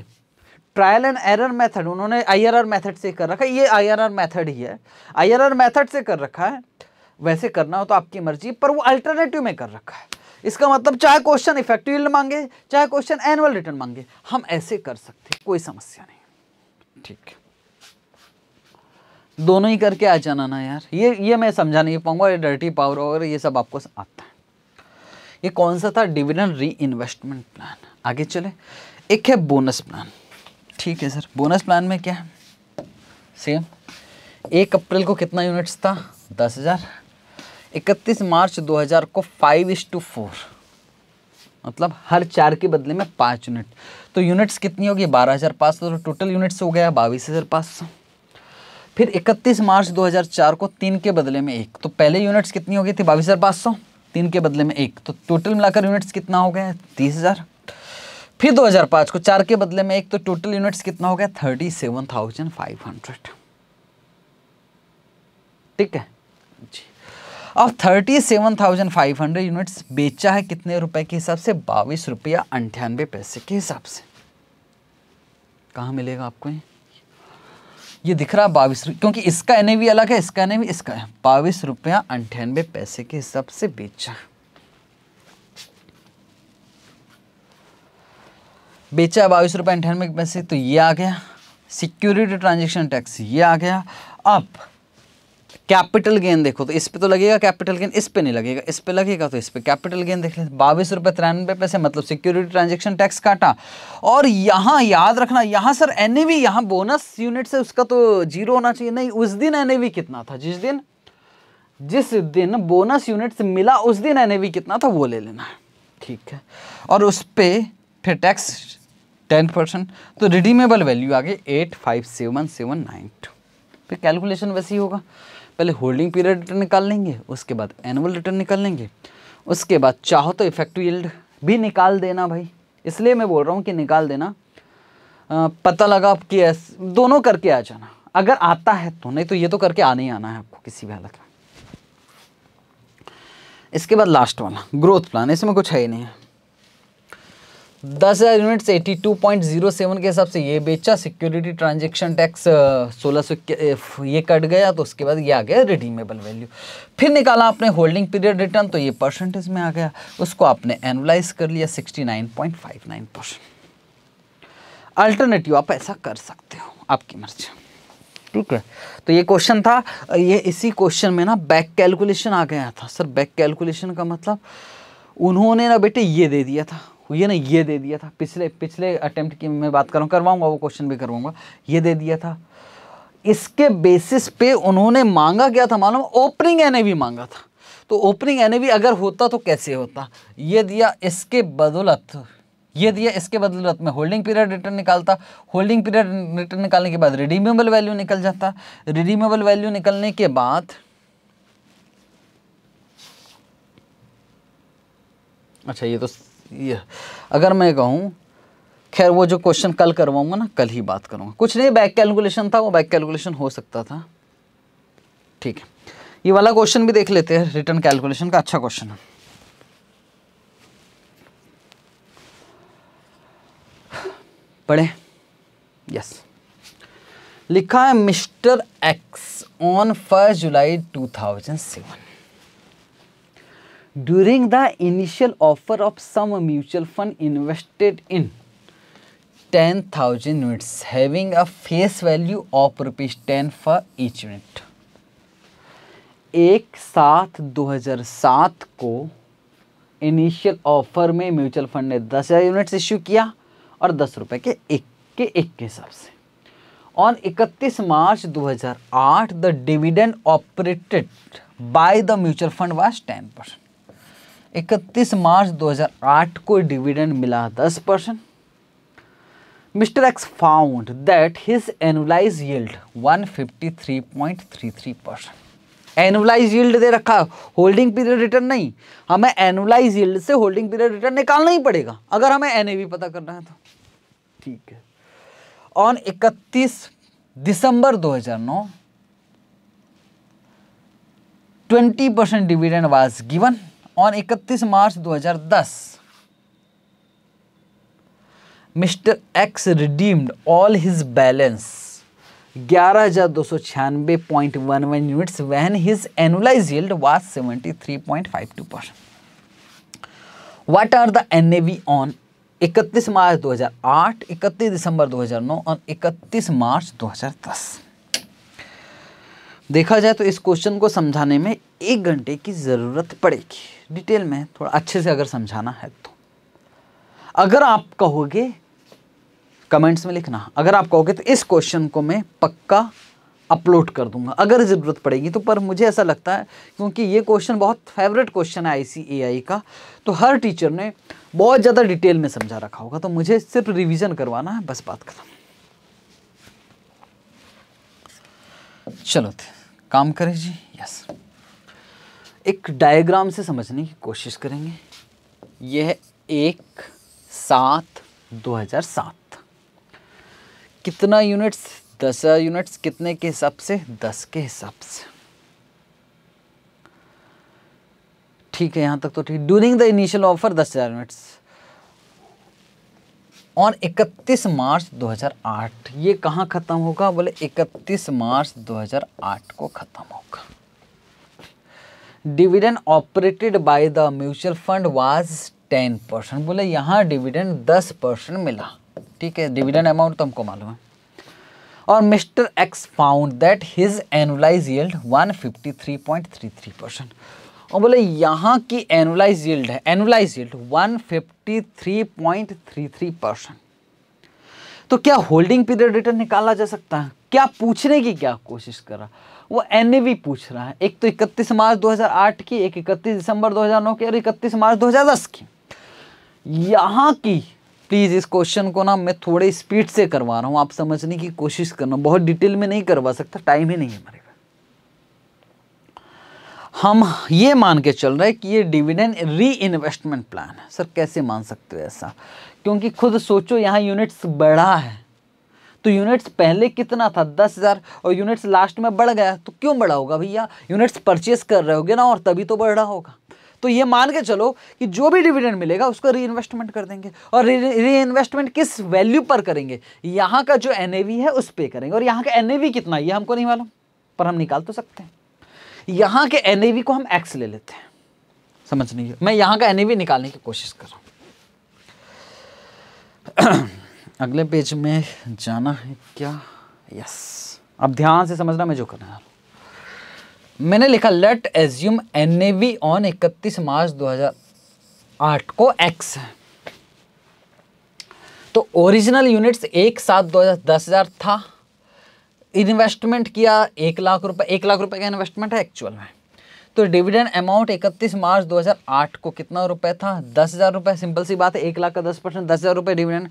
ट्रायल एंड एरर मेथड उन्होंने आईआरआर मेथड से कर रखा है ये आईआरआर मेथड ही है आईआरआर मेथड से कर रखा है वैसे करना हो तो आपकी मर्जी पर वो अल्टरनेटिव में कर रखा है इसका मतलब चाहे क्वेश्चन इफेक्टिव मांगे चाहे क्वेश्चन एनुअल रिटर्न मांगे हम ऐसे कर सकते कोई समस्या नहीं ठीक दोनों ही करके आ जाना ना यार ये ये मैं समझा नहीं पाऊंगा ये डर्टी पावर वगैरह ये सब आपको आता है ये कौन सा था डिविडेंड री इन्वेस्टमेंट प्लान आगे चले एक है बोनस प्लान ठीक है सर बोनस प्लान में क्या है सेम एक अप्रैल को कितना यूनिट्स था दस हज़ार इकतीस मार्च 2000 को फाइव इज टू फोर मतलब हर चार के बदले में पाँच यूनिट तो यूनिट्स कितनी होगी बारह हज़ार पाँच सौ तो टोटल यूनिट्स हो गया बाईस हज़ार पाँच सौ फिर इकतीस मार्च 2004 को तीन के बदले में एक तो पहले यूनिट्स कितनी हो गई थी बाईस हज़ार पाँच सौ तीन के बदले में एक तो टोटल मिलाकर यूनिट्स कितना हो गया तीस हज़ार फिर 2005 को चार के बदले में एक तो टोटल यूनिट्स कितना हो गया 37,500 ठीक है जी अब 37,500 यूनिट्स बेचा है कितने रुपए के हिसाब से बाईस रुपया अंठानवे पैसे के हिसाब से कहा मिलेगा आपको ये ये दिख रहा है बाईस क्योंकि इसका एन अलग है इसका एन इसका है बाईस रुपया अंठानवे पैसे के हिसाब से बेचा है बेचा बाईस रुपये अंठानवे पैसे तो ये आ गया सिक्योरिटी ट्रांजेक्शन टैक्स ये आ गया अब कैपिटल गेन देखो तो इस पे तो लगेगा कैपिटल गेन इस पे नहीं लगेगा इस पे लगेगा तो इस पे कैपिटल गेन देख ले बाईस रुपये तिरानवे पैसे मतलब सिक्योरिटी ट्रांजेक्शन टैक्स काटा और यहाँ याद रखना यहाँ सर एन ए यहाँ बोनस यूनिट से उसका तो जीरो होना चाहिए नहीं उस दिन एन कितना था जिस दिन जिस दिन बोनस यूनिट से मिला उस दिन एन कितना था वो ले लेना है ठीक है और उस पर फिर टैक्स टेन परसेंट तो रिडीमेबल वैल्यू आ गई eight five seven seven nine two फिर कैलकुलेशन वैसे ही होगा पहले होल्डिंग पीरियड रिटर्न निकाल लेंगे उसके बाद एनुअल रिटर्न निकाल लेंगे उसके बाद चाहो तो इफेक्टिव यील्ड भी निकाल देना भाई इसलिए मैं बोल रहा हूँ कि निकाल देना पता लगा कि दोनों करके आ जाना अगर आता है तो नहीं तो ये तो करके आने ही आना है आपको किसी भी हालत में इसके बाद लास्ट वाला ग्रोथ प्लान इसमें कुछ है ही नहीं है दस हज़ार units eighty two point zero seven के हिसाब से ये बेचा सिक्योरिटी ट्रांजेक्शन टैक्स सोलह सौ ये कट गया तो उसके बाद ये आ गया रिडीमेबल वैल्यू फिर निकाला आपने होल्डिंग पीरियड रिटर्न तो ये परसेंटेज में आ गया उसको आपने एनालाइज कर लिया sixty nine point five nine percent alternative आप ऐसा कर सकते हो आपकी मर्जी ठीक है तो ये क्वेश्चन था ये इसी क्वेश्चन में ना बैक कैलकुलेशन आ गया था सर बैक कैलकुलेशन का मतलब उन्होंने ना बेटे ये दे दिया था ये ना ये दे दिया था पिछले पिछले अटैम्प्ट की मैं बात करूँ करवाऊँगा वो क्वेश्चन भी करवाऊँगा ये दे दिया था इसके बेसिस पे उन्होंने मांगा क्या था मालूम ओपनिंग एन भी मांगा था तो ओपनिंग एन अगर होता तो कैसे होता ये दिया इसके बदौलत ये दिया इसके बदौलत में होल्डिंग पीरियड रिटर्न निकालता होल्डिंग पीरियड रिटर्न निकालने के बाद रिडीमेबल वैल्यू निकल जाता रिडीमेबल वैल्यू निकलने के बाद अच्छा ये तो ये अगर मैं कहूँ खैर वो जो क्वेश्चन कल करवाऊंगा ना कल ही बात करूँगा कुछ नहीं बैक कैलकुलेशन था वो बैक कैलकुलेशन हो सकता था ठीक है ये वाला क्वेश्चन भी देख लेते हैं रिटर्न कैलकुलेशन का अच्छा क्वेश्चन है पढ़े यस लिखा है Mr X on first July two thousand seven during the initial offer of some mutual fund invested in 10,000 units having a face value of rupees 10 for each unit. एक सात 2007 को initial offer में mutual fund ने दस हज़ार units issue किया और दस रुपये के एक के एक के हिसाब से on 31 March 2008 the dividend operated by the mutual fund was 10 percent इकतीस मार्च 2008 को डिविडेंड मिला 10 percent Mr X found that his annualised yield 153.33 percent annualise yield दे रखा होल्डिंग पीरियड रिटर्न नहीं हमें एनुलाइज यील्ड से होल्डिंग पीरियड रिटर्न निकालना ही पड़ेगा अगर हमें एन पता करना है तो ठीक है on 31 December 2009 20 percent dividend was given on 31 March 2010 mister X redeemed all his balance ग्यारह हजार दो सौ छियानवे point one one units when his annualised yield was seventy three point five two percent what are the N A on इकतीस मार्च 2008, 31 December 2009 और 31 March 2010 देखा जाए तो इस क्वेश्चन को समझाने में एक घंटे की ज़रूरत पड़ेगी डिटेल में थोड़ा अच्छे से अगर समझाना है तो अगर आप कहोगे कमेंट्स में लिखना अगर आप कहोगे तो इस क्वेश्चन को मैं पक्का अपलोड कर दूंगा अगर ज़रूरत पड़ेगी तो पर मुझे ऐसा लगता है क्योंकि ये क्वेश्चन बहुत फेवरेट क्वेश्चन है आई का तो हर टीचर ने बहुत ज़्यादा डिटेल में समझा रखा होगा तो मुझे सिर्फ रिवीजन करवाना है बस बात खत्म चलो काम करें जी यस एक डायग्राम से समझने की कोशिश करेंगे यह एक सात दो हज़ार सात कितना यूनिट्स दस हज़ार यूनिट्स कितने के हिसाब से दस के हिसाब से ठीक है यहाँ तक तो ठीक ड्यूरिंग द इनिशियल ऑफर दस हज़ार यूनिट्स और 31 मार्च 2008 ये कहाँ ख़त्म होगा बोले 31 मार्च 2008 को ख़त्म होगा dividend operated by the mutual fund was ten percent बोले यहाँ डिविडेंड दस परसेंट मिला ठीक है डिविडेंड अमाउंट तो हमको मालूम है और Mr X found that his annualised yield 153.33 percent और बोले यहाँ की एनुलाइज यील्ड है एनुलाइज यील्ड 153.33 परसेंट तो क्या होल्डिंग पीरियड रिटर्न निकाला जा सकता है क्या पूछने की क्या कोशिश कर रहा वो एन पूछ रहा है एक तो इकतीस मार्च 2008 की एक इकतीस दिसंबर 2009 की और इकतीस मार्च 2010 की यहाँ की प्लीज़ इस क्वेश्चन को ना मैं थोड़े स्पीड से करवा रहा हूँ आप समझने की कोशिश करना बहुत डिटेल में नहीं करवा सकता टाइम ही नहीं है हमारे हम ये मान के चल रहे हैं कि ये डिविडेंड री इन्वेस्टमेंट प्लान है सर कैसे मान सकते हो ऐसा क्योंकि खुद सोचो यहाँ यूनिट्स बढ़ा है तो यूनिट्स पहले कितना था दस हज़ार और यूनिट्स लास्ट में बढ़ गया तो क्यों बढ़ा होगा भैया यूनिट्स परचेस कर रहे होगे ना और तभी तो बढ़ रहा होगा तो ये मान के चलो कि जो भी डिविडेंड मिलेगा उसको रीइन्वेस्टमेंट कर देंगे और रीइन्वेस्टमेंट इन्वेस्टमेंट किस वैल्यू पर करेंगे यहाँ का जो एन है उस पे करेंगे और यहाँ का एन कितना है ये हमको नहीं मालूम पर हम निकाल तो सकते हैं यहाँ के एन को हम एक्स ले लेते हैं समझ नहीं मैं यहाँ का एन निकालने की कोशिश कर रहा हूँ अगले पेज में जाना है क्या यस अब ध्यान से समझना मैं जो करना है मैंने लिखा let assume N A V on इकतीस मार्च 2008 को एक्स है तो ओरिजिनल यूनिट्स एक सात दो हज़ार दस हज़ार था इन्वेस्टमेंट किया एक लाख रुपए एक लाख रुपए का इन्वेस्टमेंट है एक्चुअल में तो डिविडेंड अमाउंट 31 मार्च 2008 को कितना रुपए था दस हज़ार रुपये सिंपल सी बात है एक लाख का दस परसेंट दस हज़ार रुपये डिविडेंड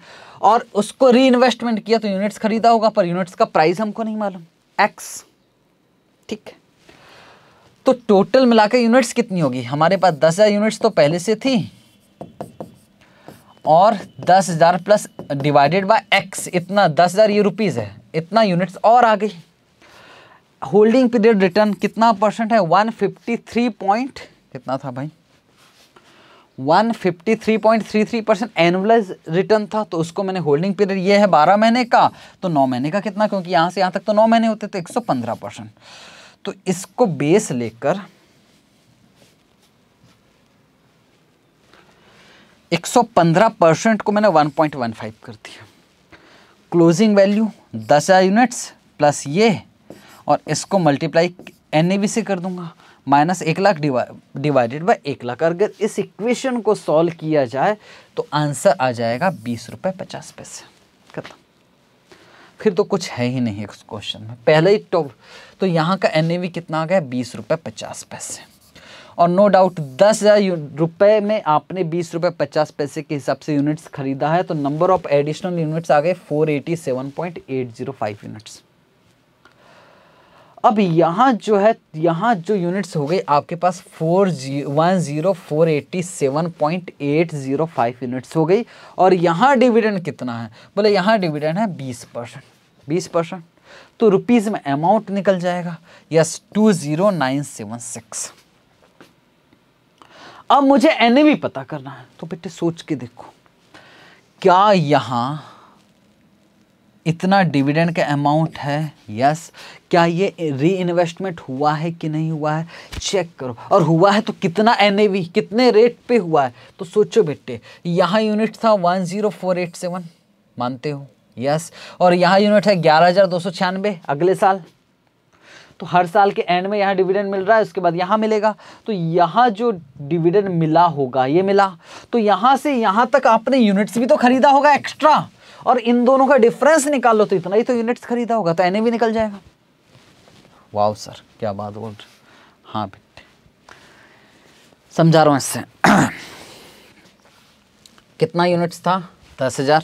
और उसको री इन्वेस्टमेंट किया तो यूनिट्स खरीदा होगा पर यूनिट्स का प्राइस हमको नहीं मालूम एक्स ठीक है तो टोटल मिलाकर यूनिट्स कितनी होगी हमारे पास दस हज़ार यूनिट्स तो पहले से थी और दस हज़ार प्लस डिवाइडेड बाय एक्स इतना दस हज़ार ये रुपीज़ है इतना यूनिट्स और आ गई होल्डिंग पीरियड रिटर्न कितना परसेंट है 153 पॉइंट कितना था भाई 153.33 परसेंट एनुअलाइज रिटर्न था तो उसको मैंने होल्डिंग पीरियड ये है 12 महीने का तो 9 महीने का कितना क्योंकि यहाँ से यहाँ तक तो 9 महीने होते तो 115 परसेंट तो इसको बेस लेकर 115 परसेंट को मैंने 1.15 कर दिया क्लोजिंग वैल्यू दस यूनिट्स प्लस ये और इसको मल्टीप्लाई एन से कर दूंगा माइनस एक लाख डिवाइडेड बाई एक लाख अगर इस इक्वेशन को सॉल्व किया जाए तो आंसर आ जाएगा बीस रुपये पचास पैसे खत्म फिर तो कुछ है ही नहीं इस क्वेश्चन में पहले ही टॉप तो, तो यहाँ का एन कितना आ गया बीस रुपये पचास पैसे और नो डाउट दस हज़ार रुपये में आपने बीस रुपये पचास पैसे के हिसाब से यूनिट्स खरीदा है तो नंबर ऑफ एडिशनल यूनिट्स आ गए four eighty seven point eight zero five units अब यहाँ जो है यहाँ जो यूनिट्स हो गई आपके पास फोर जी one zero four eighty seven point eight zero five units हो गई और यहाँ डिविडेंड कितना है बोले यहाँ डिविडेंड है बीस परसेंट बीस परसेंट तो रुपीज़ में अमाउंट निकल जाएगा yes two zero nine seven six अब मुझे एन पता करना है तो बेटे सोच के देखो क्या यहाँ इतना डिविडेंड का अमाउंट है यस क्या ये री इन्वेस्टमेंट हुआ है कि नहीं हुआ है चेक करो और हुआ है तो कितना एन कितने रेट पे हुआ है तो सोचो बेटे यहाँ यूनिट था one zero four eight seven मानते हो यस और यहाँ यूनिट है ग्यारह हज़ार दो सौ छियानबे अगले साल तो हर साल के एंड में यहाँ डिविडेंड मिल रहा है उसके बाद यहाँ मिलेगा तो यहाँ जो डिविडेंड मिला होगा ये मिला तो यहाँ से यहाँ तक आपने यूनिट्स भी तो खरीदा होगा एक्स्ट्रा और इन दोनों का डिफरेंस निकाल लो तो इतना ही तो यूनिट्स खरीदा होगा तो एन भी निकल जाएगा वाह सर क्या बात बोल रहे हाँ बेटे समझा रहा हूँ इससे कितना यूनिट्स था दस हज़ार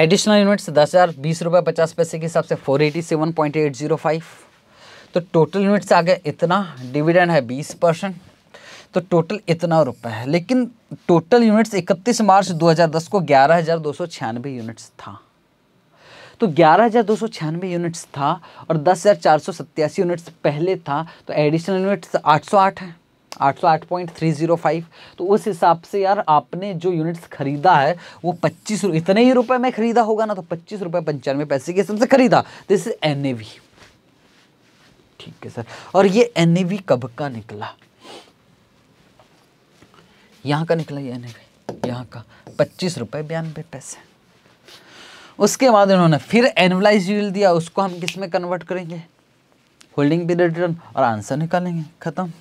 एडिशनल यूनिट्स दस हज़ार बीस रुपये पचास पैसे के हिसाब से four eighty seven point eight zero five तो टोटल यूनिट्स आ गए इतना डिविडेंड है बीस परसेंट तो टोटल इतना रुपए है लेकिन टोटल यूनिट्स 31 मार्च 2010 को ग्यारह यूनिट्स था तो ग्यारह यूनिट्स था और दस यूनिट्स पहले था तो एडिशनल यूनिट्स 808 है 808.305 तो उस हिसाब से यार आपने जो यूनिट्स खरीदा है वो पच्चीस इतने ही रुपए में खरीदा होगा ना तो पच्चीस रुपये पंचानवे पैसे के हिसाब से खरीदा दिस इस एन ठीक है सर और ये एन कब का निकला यहाँ का निकला ये नहीं यहाँ का पच्चीस रुपये बयानबे पैसे उसके बाद उन्होंने फिर एनवलाइज यूल दिया उसको हम किस में कन्वर्ट करेंगे होल्डिंग पीरियड रिटर्न और आंसर निकालेंगे ख़त्म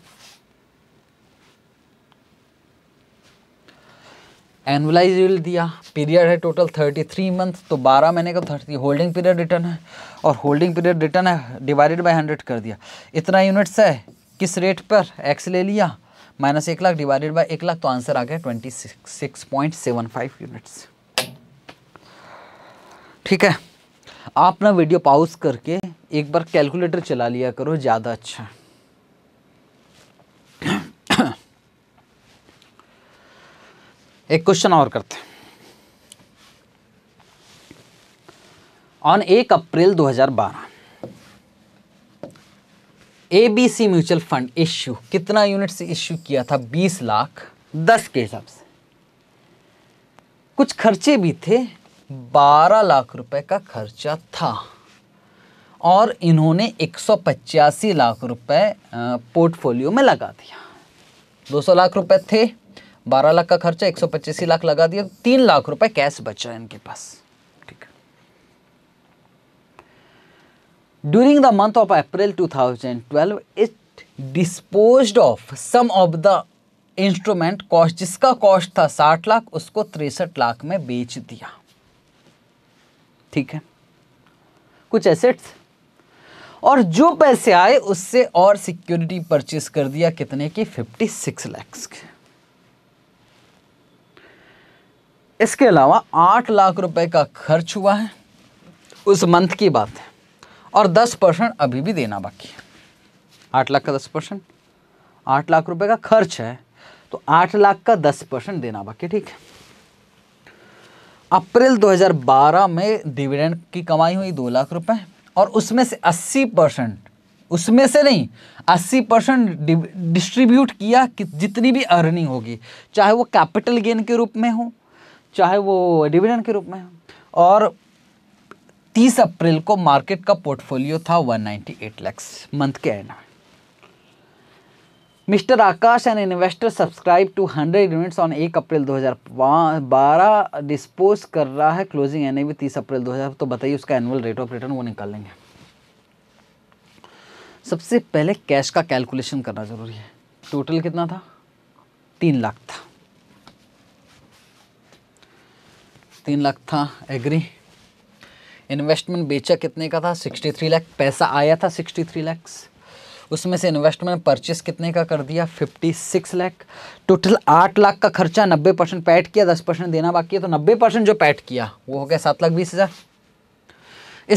एनवलाइज यूल दिया पीरियड है टोटल थर्टी थ्री मंथ तो बारह महीने का थर्टी होल्डिंग पीरियड रिटर्न है और होल्डिंग पीरियड रिटर्न है डिवाइडेड बाय हंड्रेड कर दिया इतना यूनिट्स है किस रेट पर एक्स ले लिया माइनस एक लाख डिवाइडेड बाय एक लाख तो आंसर आ गया twenty six point seven five units ठीक है आप ना वीडियो पाउज करके एक बार कैलकुलेटर चला लिया करो ज़्यादा अच्छा एक क्वेश्चन और करते हैं ऑन एक अप्रैल 2012 एबीसी म्यूचुअल फंड इश्यू कितना यूनिट से इश्यू किया था 20 लाख 10 के हिसाब से कुछ खर्चे भी थे 12 लाख रुपए का खर्चा था और इन्होंने एक लाख रुपए पोर्टफोलियो में लगा दिया 200 लाख रुपए थे 12 लाख का खर्चा एक लाख लगा दिया तीन लाख रुपए कैश बचा इनके पास During the month of April 2012, it disposed of some of the instrument cost जिसका कॉस्ट था साठ लाख उसको तिरसठ लाख में बेच दिया ठीक है कुछ एसेट्स और जो पैसे आए उससे और सिक्योरिटी परचेस कर दिया कितने की फिफ्टी सिक्स लैक्स के इसके अलावा आठ लाख रुपए का खर्च हुआ है उस मंथ की बात है और दस परसेंट अभी भी देना बाकी है आठ लाख का दस परसेंट आठ लाख रुपए का खर्च है तो आठ लाख का दस परसेंट देना बाकी ठीक है अप्रैल 2012 में डिविडेंड की कमाई हुई दो लाख रुपए और उसमें से 80 परसेंट उसमें से नहीं 80 परसेंट डिस्ट्रीब्यूट किया कि जितनी भी अर्निंग होगी चाहे वो कैपिटल गेन के रूप में हो चाहे वो डिविडेंड के रूप में हो और 30 अप्रैल को मार्केट का पोर्टफोलियो था 198 लैक्स मंथ के end Mr Akash and investor subscribe to 100 units on 1 April 2012 dispose कर रहा है क्लोजिंग एन ए तीस अप्रैल 2000 तो बताइए उसका एनुअल रेट ऑफ रिटर्न वो निकाल लेंगे सबसे पहले कैश का कैलकुलेशन करना ज़रूरी है टोटल कितना था तीन लाख था तीन लाख था एग्री इन्वेस्टमेंट बेचा कितने का था सिक्सटी थ्री लैख पैसा आया था सिक्सटी थ्री लैक्स उसमें से इन्वेस्टमेंट परचेस कितने का कर दिया फिफ्टी सिक्स लैख टोटल आठ लाख का खर्चा नब्बे परसेंट पैट किया दस परसेंट देना बाकी है तो नब्बे परसेंट जो पैट किया वो हो गया सात लाख बीस हज़ार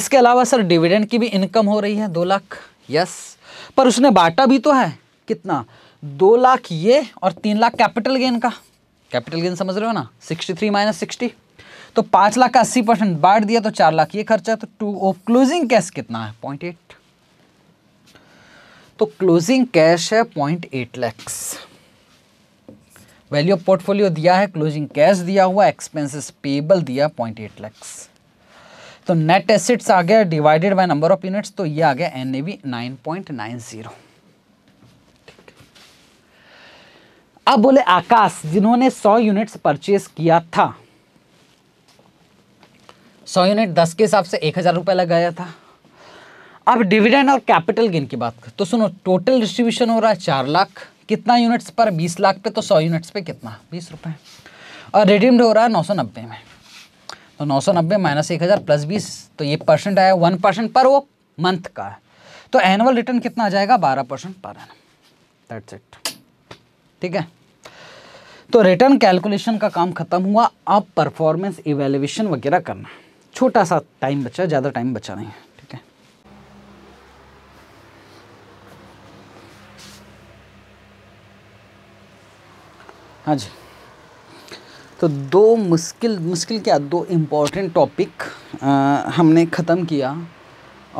इसके अलावा सर डिविडेंड की भी इनकम हो रही है दो लाख यस पर उसने बांटा भी तो है कितना दो लाख ये और तीन लाख कैपिटल गेन का कैपिटल गेन समझ रहे हो ना सिक्सटी थ्री माइनस सिक्सटी तो पाँच लाख का अस्सी परसेंट बांट दिया तो चार लाख ये खर्चा तो टू ऑफ क्लोजिंग कैश कितना है पॉइंट एट तो क्लोजिंग कैश है point eight lakhs value of portfolio दिया है क्लोजिंग कैश दिया हुआ एक्सपेंसेस पेबल दिया पॉइंट एट लैक्स तो नेट एसेट्स आ गया divided by number of units तो ये आ गया N A V nine point nine zero अब बोले आकाश जिन्होंने सौ यूनिट्स परचेस किया था सौ यूनिट दस के हिसाब से एक हज़ार रुपये लगाया था अब डिविडेंड और कैपिटल गेन की बात तो सुनो टोटल डिस्ट्रीब्यूशन हो रहा है चार लाख कितना यूनिट्स पर बीस लाख पे तो सौ यूनिट्स पे कितना बीस रुपये और रिडीम्ड हो रहा है नौ सौ नब्बे में तो नौ सौ नब्बे माइनस एक हज़ार प्लस बीस तो ये परसेंट आया वन परसेंट पर वो मंथ का है तो एनुअल रिटर्न कितना आ जाएगा बारह percent per annum that's it ठीक है तो रिटर्न कैलकुलेशन का काम खत्म हुआ अब परफॉर्मेंस इवेल्यूशन वगैरह करना छोटा सा टाइम बचा ज़्यादा टाइम बचा नहीं है ठीक है हाँ जी तो दो मुश्किल मुश्किल क्या दो इम्पॉर्टेंट टॉपिक हमने ख़त्म किया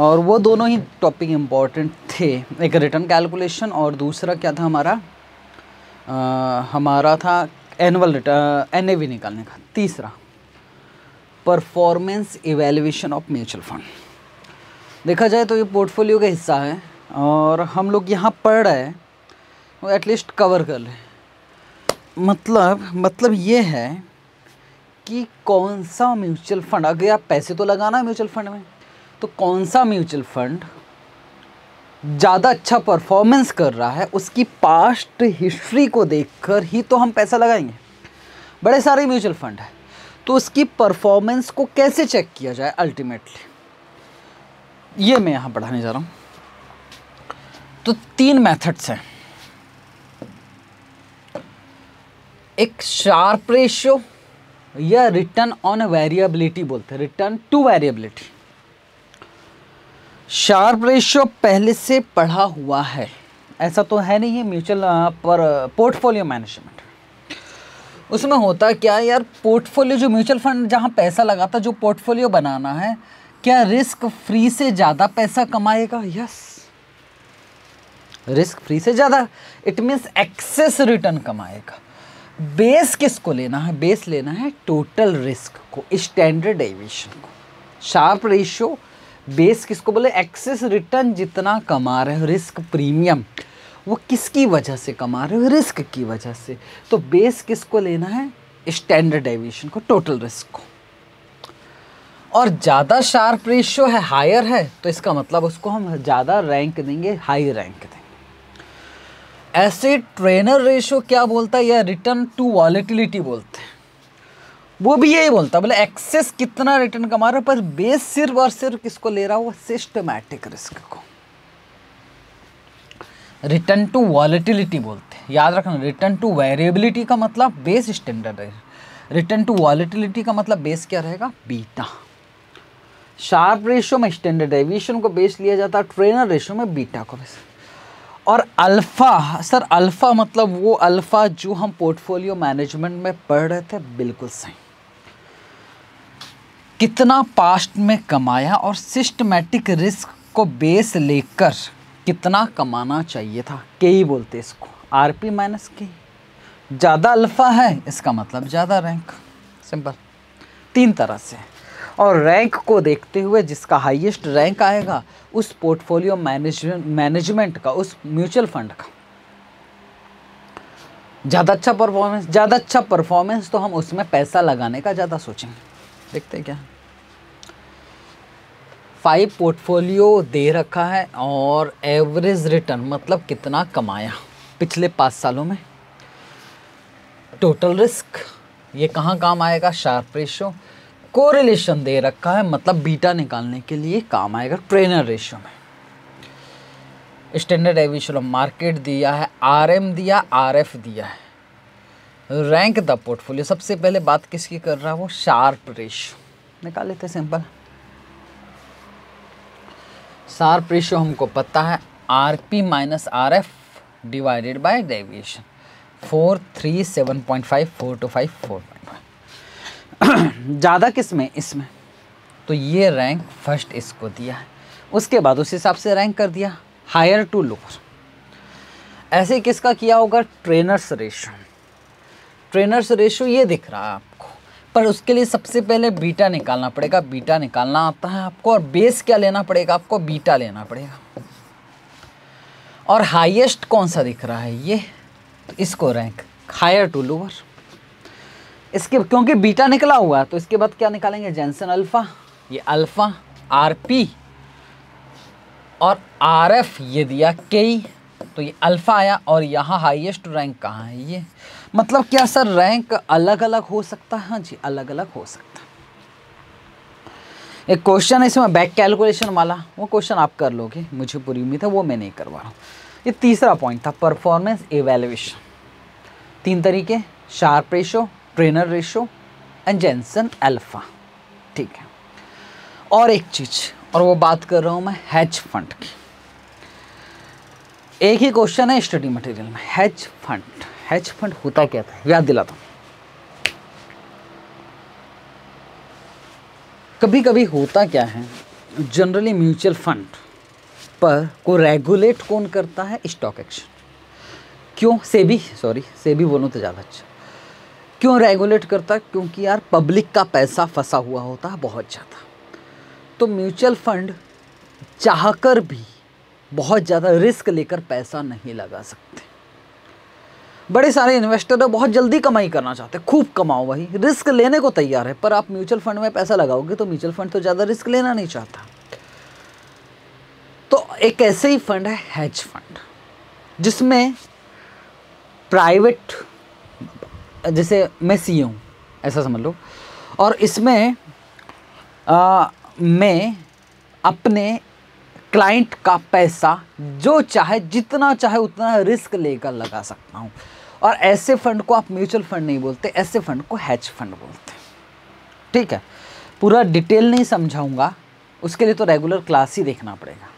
और वो दोनों ही टॉपिक इम्पॉर्टेंट थे एक रिटर्न कैलकुलेशन और दूसरा क्या था हमारा आ, हमारा था एनअल रिटर्न एन निकालने का तीसरा performance evaluation of mutual fund देखा जाए तो ये पोर्टफोलियो का हिस्सा है और हम लोग यहाँ पढ़ रहे हैं वो एटलीस्ट कवर कर लें मतलब मतलब ये है कि कौन सा म्यूचुअल फंड अगर आप पैसे तो लगाना है म्यूचुअल फंड में तो कौन सा म्यूचुअल फंड ज़्यादा अच्छा परफॉर्मेंस कर रहा है उसकी पास्ट हिस्ट्री को देखकर ही तो हम पैसा लगाएंगे बड़े सारे म्यूचुअल फंड हैं तो उसकी परफॉर्मेंस को कैसे चेक किया जाए अल्टीमेटली ये मैं यहाँ पढ़ाने जा रहा हूँ तो तीन मेथड्स हैं एक शार्प रेशियो या रिटर्न ऑन वेरिएबिलिटी बोलते हैं return to variability Sharpe ratio पहले से पढ़ा हुआ है ऐसा तो है नहीं है म्यूचुअल पर पोर्टफोलियो मैनेजमेंट उसमें होता क्या यार पोर्टफोलियो जो म्यूचुअल फंड जहाँ पैसा लगाता जो पोर्टफोलियो बनाना है क्या रिस्क फ्री से ज़्यादा पैसा कमाएगा यस रिस्क फ्री से ज़्यादा इट मीन्स एक्सेस रिटर्न कमाएगा बेस किसको लेना है बेस लेना है टोटल रिस्क को स्टैंडर्ड एविएशन को शार्प रेशियो बेस किसको बोले एक्सेस रिटर्न जितना कमा रहे हो रिस्क प्रीमियम वो किसकी वजह से कमा रहे हो रिस्क की वजह से तो बेस किसको लेना है स्टैंडर्ड डेविएशन को टोटल रिस्क को और ज़्यादा शार्प रेशियो है हायर है तो इसका मतलब उसको हम ज़्यादा रैंक देंगे हाई रैंक देंगे ऐसे ट्रेनर रेशो क्या बोलता है या रिटर्न टू वॉलेटिलिटी बोलते हैं वो भी यही बोलता बोले एक्सेस कितना रिटर्न कमा रहा है पर बेस सिर्फ और सिर्फ किसको ले रहा हो सिस्टमैटिक रिस्क को रिटर्न टू वॉलेटिलिटी बोलते हैं याद रखना रिटर्न टू वेरिएबिलिटी का मतलब बेस स्टैंडर्ड है रिटर्न टू वॉलिटिलिटी का मतलब बेस क्या रहेगा बीटा शार्प रेशियो में स्टैंडर्ड एविएशन को बेस लिया जाता है ट्रेनर रेशियो में बीटा को बेस और अल्फ़ा सर अल्फ़ा मतलब वो अल्फ़ा जो हम पोर्टफोलियो मैनेजमेंट में पढ़ रहे थे बिल्कुल सही कितना पास्ट में कमाया और सिस्टमेटिक रिस्क को बेस लेकर कितना कमाना चाहिए था के ही बोलते इसको आर पी माइनस के ज़्यादा अल्फ़ा है इसका मतलब ज़्यादा रैंक सिंपल तीन तरह से और रैंक को देखते हुए जिसका हाईएस्ट रैंक आएगा उस पोर्टफोलियो मैनेजमेंट मैनेजमेंट का उस म्यूचुअल फंड का ज़्यादा अच्छा परफॉर्मेंस ज़्यादा अच्छा परफॉर्मेंस तो हम उसमें पैसा लगाने का ज़्यादा सोचेंगे देखते हैं क्या फाइव पोर्टफोलियो दे रखा है और एवरेज रिटर्न मतलब कितना कमाया पिछले पाँच सालों में टोटल रिस्क ये कहाँ काम आएगा शार्प रेशो कोरिलेशन दे रखा है मतलब बीटा निकालने के लिए काम आएगा ट्रेनर रेशो में स्टैंडर्ड एविशन मार्केट दिया है आरएम दिया आरएफ दिया है रैंक द पोर्टफोलियो सबसे पहले बात किसकी कर रहा है वो शार्प रेशो निकाल लेते सिंपल सार्प रेशियो हमको पता है R P minus R F divided by deviation four three seven point five four two five four point five ज़्यादा किस में इसमें तो ये रैंक फर्स्ट इसको दिया है उसके बाद उस हिसाब से रैंक कर दिया हायर टू लोअर ऐसे किसका किया होगा ट्रेनर्स रेशो ट्रेनर्स रेशो ये दिख रहा है आप पर उसके लिए सबसे पहले बीटा निकालना पड़ेगा बीटा निकालना आता है आपको और बेस क्या लेना पड़ेगा आपको बीटा लेना पड़ेगा और हाईएस्ट कौन सा दिख रहा है ये तो इसको रैंक हायर टू लोअर इसके क्योंकि बीटा निकला हुआ है तो इसके बाद क्या निकालेंगे जेंसन अल्फ़ा ये अल्फ़ा आर पी और आर एफ ये दिया के तो ये अल्फ़ा आया और यहाँ हाईएस्ट रैंक कहाँ है ये मतलब क्या सर रैंक अलग अलग हो सकता है हाँ जी अलग अलग हो सकता एक क्वेश्चन है इसमें बैक कैलकुलेशन वाला वो क्वेश्चन आप कर लोगे मुझे पूरी उम्मीद है वो मैं नहीं करवा रहा हूँ ये तीसरा पॉइंट था परफॉर्मेंस एवेल्युएशन तीन तरीके Sharpe ratio Treynor ratio and Jensen alpha ठीक है और एक चीज़ और वो बात कर रहा हूँ मैं हैच फंड की एक ही क्वेश्चन है स्टडी मटेरियल में हेज फंड हेज फंड होता क्या था याद दिलाता हूँ कभी कभी होता क्या है जनरली म्यूचुअल फंड पर को रेगुलेट कौन करता है स्टॉक एक्शन क्यों सेबी सॉरी सेबी बोलूँ तो ज़्यादा अच्छा क्यों रेगुलेट करता क्योंकि यार पब्लिक का पैसा फंसा हुआ होता है बहुत ज़्यादा तो म्यूचुअल फंड चाहकर भी बहुत ज़्यादा रिस्क लेकर पैसा नहीं लगा सकते बड़े सारे इन्वेस्टर हैं बहुत जल्दी कमाई करना चाहते हैं खूब कमाओ वही रिस्क लेने को तैयार है पर आप म्यूचुअल फंड में पैसा लगाओगे तो म्यूचुअल फंड तो ज़्यादा रिस्क लेना नहीं चाहता तो एक ऐसे ही फंड है हेज फंड जिसमें प्राइवेट जैसे मैं सी e हूँ ऐसा समझ लो और इसमें आ, मैं अपने क्लाइंट का पैसा जो चाहे जितना चाहे उतना रिस्क लेकर लगा सकता हूँ और ऐसे फंड को आप म्यूचुअल फंड नहीं बोलते ऐसे फंड को हैच फंड बोलते ठीक है पूरा डिटेल नहीं समझाऊंगा उसके लिए तो रेगुलर क्लास ही देखना पड़ेगा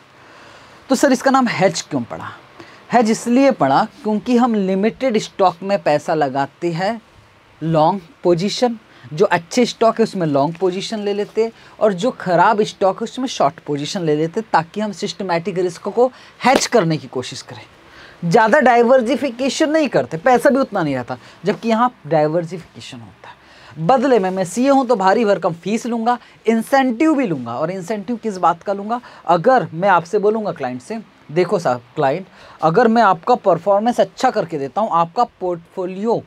तो सर इसका नाम हैच क्यों पड़ा हैज इसलिए पड़ा क्योंकि हम लिमिटेड स्टॉक में पैसा लगाते हैं लॉन्ग पोजिशन जो अच्छे स्टॉक है उसमें लॉन्ग पोजीशन ले लेते और जो ख़राब स्टॉक है उसमें शॉर्ट पोजीशन ले लेते ताकि हम सिस्टमेटिक रिस्क को हैच करने की कोशिश करें ज़्यादा डाइवर्जिफिकेशन नहीं करते पैसा भी उतना नहीं रहता जबकि यहाँ डाइवर्जिफिकेशन होता है बदले में मैं सीए हूँ तो भारी भरकम फीस लूँगा इंसेंटिव भी लूँगा और इंसेंटिव किस बात का लूँगा अगर मैं आपसे बोलूँगा क्लाइंट से देखो साहब क्लाइंट अगर मैं आपका परफॉर्मेंस अच्छा करके देता हूँ आपका पोर्टफोलियो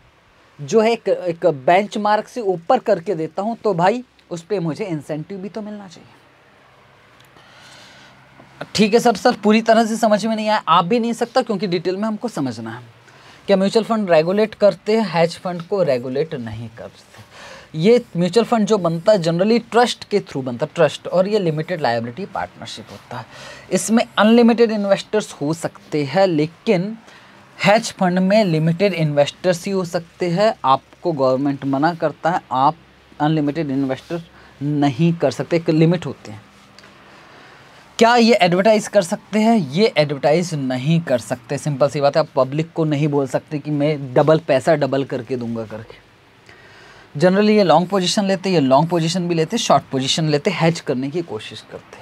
जो है एक, एक बेंच मार्क से ऊपर करके देता हूँ तो भाई उस पर मुझे इंसेंटिव भी तो मिलना चाहिए ठीक है सर सर पूरी तरह से समझ में नहीं आया आप भी नहीं सकता क्योंकि डिटेल में हमको समझना है क्या म्यूचुअल फंड रेगुलेट करते हैं हैज फंड को रेगुलेट नहीं करते ये म्यूचुअल फंड जो बनता है जनरली ट्रस्ट के थ्रू बनता है ट्रस्ट और ये लिमिटेड लाइबिलिटी पार्टनरशिप होता है इसमें अनलिमिटेड इन्वेस्टर्स हो सकते हैं लेकिन हैच फंड में लिमिटेड इन्वेस्टर्स ही हो सकते हैं आपको गवर्नमेंट मना करता है आप अनलिमिटेड इन्वेस्टर नहीं कर सकते एक लिमिट होते हैं क्या ये एडवर्टाइज़ कर सकते हैं ये एडवर्टाइज़ नहीं कर सकते सिंपल सी बात है आप पब्लिक को नहीं बोल सकते कि मैं डबल पैसा डबल करके दूंगा करके जनरली ये लॉन्ग पोजीशन लेते ये लॉन्ग पोजीशन भी लेते शॉर्ट पोजीशन लेते हैच करने की कोशिश करते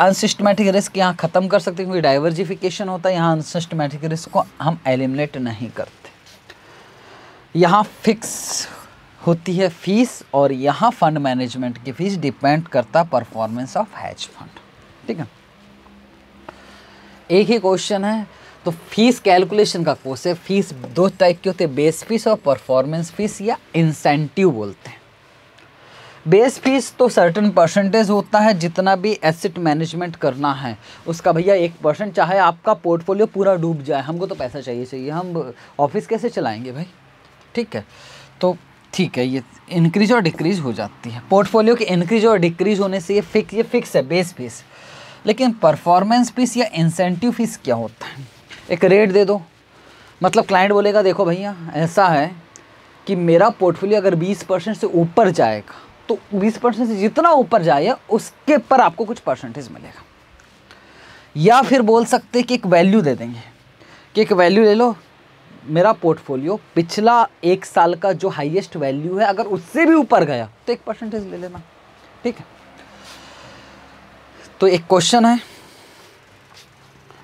अनसिस्टमेटिक रिस्क यहाँ ख़त्म कर सकते हैं क्योंकि डाइवर्जिफिकेशन होता है यहाँ अनसिस्टमेटिक रिस्क को हम एलिमिनेट नहीं करते यहाँ फिक्स होती है फीस और यहाँ फंड मैनेजमेंट की फीस डिपेंड करता परफॉर्मेंस ऑफ हैज फंड ठीक है एक ही क्वेश्चन है तो फीस कैलकुलेशन का कोर्स है फीस दो टाइप की होती है बेस फीस और परफॉर्मेंस फीस या इंसेंटिव बोलते हैं बेस फीस तो सर्टन परसेंटेज होता है जितना भी एसेट मैनेजमेंट करना है उसका भैया एक परसेंट चाहे आपका पोर्टफोलियो पूरा डूब जाए हमको तो पैसा चाहिए चाहिए हम ऑफिस कैसे चलाएंगे भाई ठीक है तो ठीक है ये इंक्रीज और डिक्रीज हो जाती है पोर्टफोलियो के इंक्रीज और डिक्रीज होने से ये फिक्स ये फिक्स है बेस फीस लेकिन परफॉर्मेंस फीस या इंसेंटिव फीस क्या होता है एक रेट दे दो मतलब क्लाइंट बोलेगा देखो भैया ऐसा है कि मेरा पोर्टफोलियो अगर 20 परसेंट से ऊपर जाएगा तो 20 परसेंट से जितना ऊपर जाए उसके पर आपको कुछ परसेंटेज मिलेगा या फिर बोल सकते कि एक वैल्यू दे देंगे कि एक वैल्यू ले लो मेरा पोर्टफोलियो पिछला एक साल का जो हाईएस्ट वैल्यू है अगर उससे भी ऊपर गया तो एक परसेंटेज ले लेना ठीक है तो एक क्वेश्चन है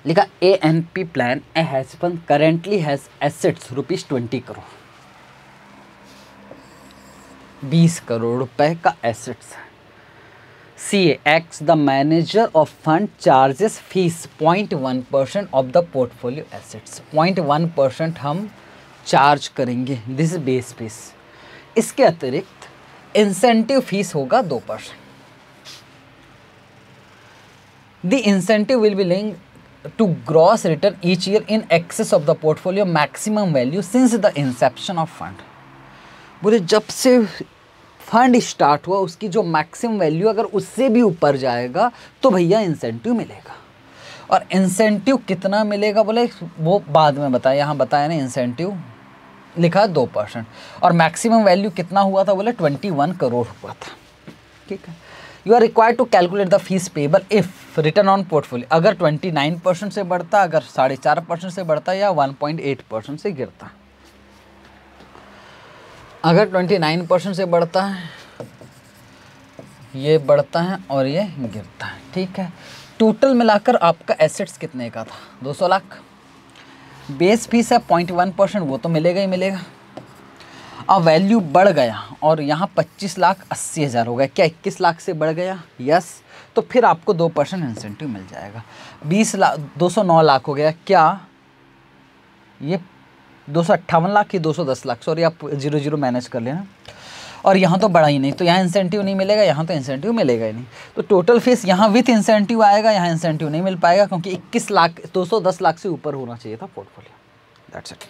लिखा A N P plan a hedge fund currently has assets rupees twenty crore बीस करोड़ रुपए का एसेट्स है C X the manager of fund charges fees point one percent of the portfolio assets point one percent हम charge करेंगे this base fees इसके अतिरिक्त incentive fees होगा दो percent the incentive will be linked to gross return each year in excess of the portfolio maximum value since the inception of fund बोले जब से fund start हुआ उसकी जो मैक्सिमम वैल्यू अगर उससे भी ऊपर जाएगा तो भैया इंसेंटिव मिलेगा और इंसेंटिव कितना मिलेगा बोले वो बाद में बताया यहाँ बताया ना इंसेंटिव लिखा दो परसेंट और मैक्सिमम वैल्यू कितना हुआ था बोले ट्वेंटी वन करोड़ हुआ था ठीक है you are required to calculate the fees payable if return on portfolio अगर ट्वेंटी नाइन परसेंट से बढ़ता अगर साढ़े चार परसेंट से बढ़ता या वन पॉइंट एट परसेंट से गिरता अगर ट्वेंटी नाइन परसेंट से बढ़ता है ये बढ़ता है और ये गिरता है ठीक है टोटल मिलाकर आपका एसेट्स कितने का था 200 लाख बेस फीस है पॉइंट वन परसेंट वो तो मिलेगा ही मिलेगा अब वैल्यू बढ़ गया और यहाँ पच्चीस लाख अस्सी हज़ार हो गया क्या इक्कीस लाख से बढ़ गया यस तो फिर आपको दो परसेंट इंसेंटिव मिल जाएगा बीस लाख दो सौ नौ लाख हो गया क्या ये दो सौ अट्ठावन लाख की दो सौ दस लाख सॉरी आप जीरो जीरो मैनेज कर लेना और यहाँ तो बड़ा ही नहीं तो यहाँ इंसेंटिव नहीं मिलेगा यहाँ तो इंसेंटिव मिलेगा ही नहीं तो टोटल फीस यहाँ विथ इंसेंटिव आएगा यहाँ इंसेंटिव नहीं मिल पाएगा क्योंकि इक्कीस लाख दो सौ दस लाख से ऊपर होना चाहिए था पोर्टफोलियो दैट्स इट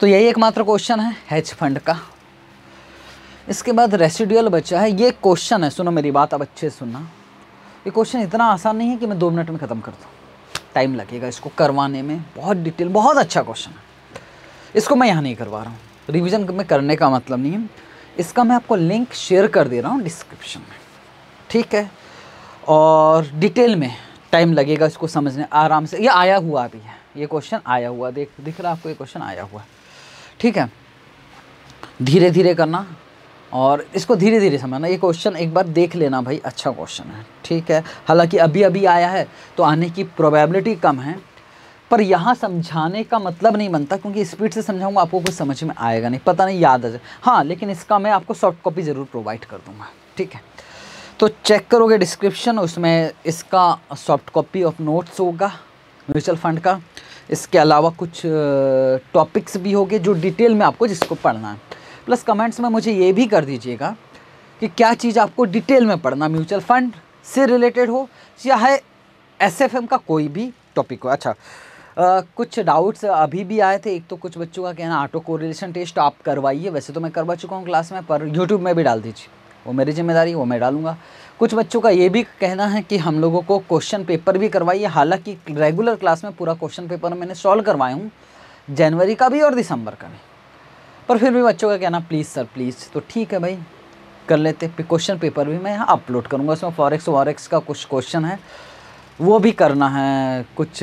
तो यही एकमात्र क्वेश्चन है हेज फंड का इसके बाद रेसिडुअल बचा है ये क्वेश्चन है सुनो मेरी बात अब अच्छे सुनना ये क्वेश्चन इतना आसान नहीं है कि मैं दो मिनट में ख़त्म कर दूँ टाइम लगेगा इसको करवाने में बहुत डिटेल बहुत अच्छा क्वेश्चन है इसको मैं यहाँ नहीं करवा रहा हूँ रिविज़न में करने का मतलब नहीं है इसका मैं आपको लिंक शेयर कर दे रहा हूँ डिस्क्रिप्शन में ठीक है और डिटेल में टाइम लगेगा इसको समझने आराम से ये आया हुआ अभी है ये क्वेश्चन आया हुआ देख दिख रहा आपको ये क्वेश्चन आया हुआ ठीक है धीरे धीरे करना और इसको धीरे धीरे समझना ये क्वेश्चन एक बार देख लेना भाई अच्छा क्वेश्चन है ठीक है हालांकि अभी अभी आया है तो आने की प्रोबेबिलिटी कम है पर यहाँ समझाने का मतलब नहीं बनता क्योंकि स्पीड से समझाऊंगा आपको कुछ समझ में आएगा नहीं पता नहीं याद आ जाए हाँ लेकिन इसका मैं आपको सॉफ्ट कॉपी ज़रूर प्रोवाइड कर दूँगा ठीक है तो चेक करोगे डिस्क्रिप्शन उसमें इसका सॉफ्ट कॉपी ऑफ नोट्स होगा म्यूचुअल फंड का इसके अलावा कुछ टॉपिक्स भी होंगे जो डिटेल में आपको जिसको पढ़ना है प्लस कमेंट्स में मुझे ये भी कर दीजिएगा कि क्या चीज़ आपको डिटेल में पढ़ना म्यूचुअल फंड से रिलेटेड हो या है एस का कोई भी टॉपिक हो अच्छा आ, कुछ डाउट्स अभी भी आए थे एक तो कुछ बच्चों का कहना ऑटो कोरिलेशन टेस्ट आप करवाइए वैसे तो मैं करवा चुका हूँ क्लास में पर यूट्यूब में भी डाल दीजिए वो मेरी जिम्मेदारी वो मैं डालूंगा कुछ बच्चों का ये भी कहना है कि हम लोगों को क्वेश्चन पेपर भी करवाइए हालांकि रेगुलर क्लास में पूरा क्वेश्चन पेपर मैंने सॉल्व करवाया हूँ जनवरी का भी और दिसंबर का भी पर फिर भी बच्चों का कहना प्लीज़ सर प्लीज़ तो ठीक है भाई कर लेते क्वेश्चन पेपर भी मैं यहाँ अपलोड करूँगा उसमें फॉरेक्स वॉरेक्स का कुछ क्वेश्चन है वो भी करना है कुछ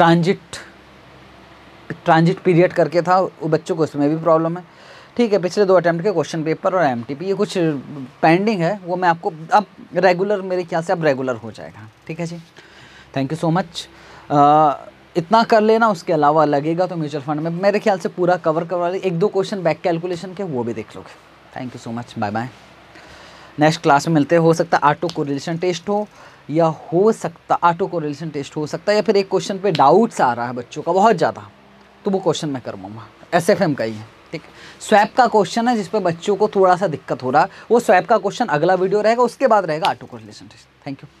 ट्रांजिट ट्रांजिट पीरियड करके था वो बच्चों को उसमें भी प्रॉब्लम है ठीक है पिछले दो अटैम्प्ट के क्वेश्चन पेपर और एम ये कुछ पेंडिंग है वो मैं आपको अब रेगुलर मेरे ख्याल से अब रेगुलर हो जाएगा ठीक है जी थैंक यू सो मच इतना कर लेना उसके अलावा लगेगा तो म्यूचुअल फंड में मेरे ख्याल से पूरा कवर करवा एक दो क्वेश्चन बैक कैलकुलेशन के वो भी देख लोगे thank you so much bye bye next class में मिलते हो सकता है आटो को टेस्ट हो या हो सकता ऑटो कोरिलेशन टेस्ट हो सकता है या फिर एक क्वेश्चन पे डाउट्स आ रहा है बच्चों का बहुत ज़्यादा तो वो क्वेश्चन मैं करवाऊँगा एस एफ एम का ही है ठीक स्वैप का क्वेश्चन है जिसपे बच्चों को थोड़ा सा दिक्कत हो रहा है वो स्वैप का क्वेश्चन अगला वीडियो रहेगा उसके बाद रहेगा autocorrelation test thank you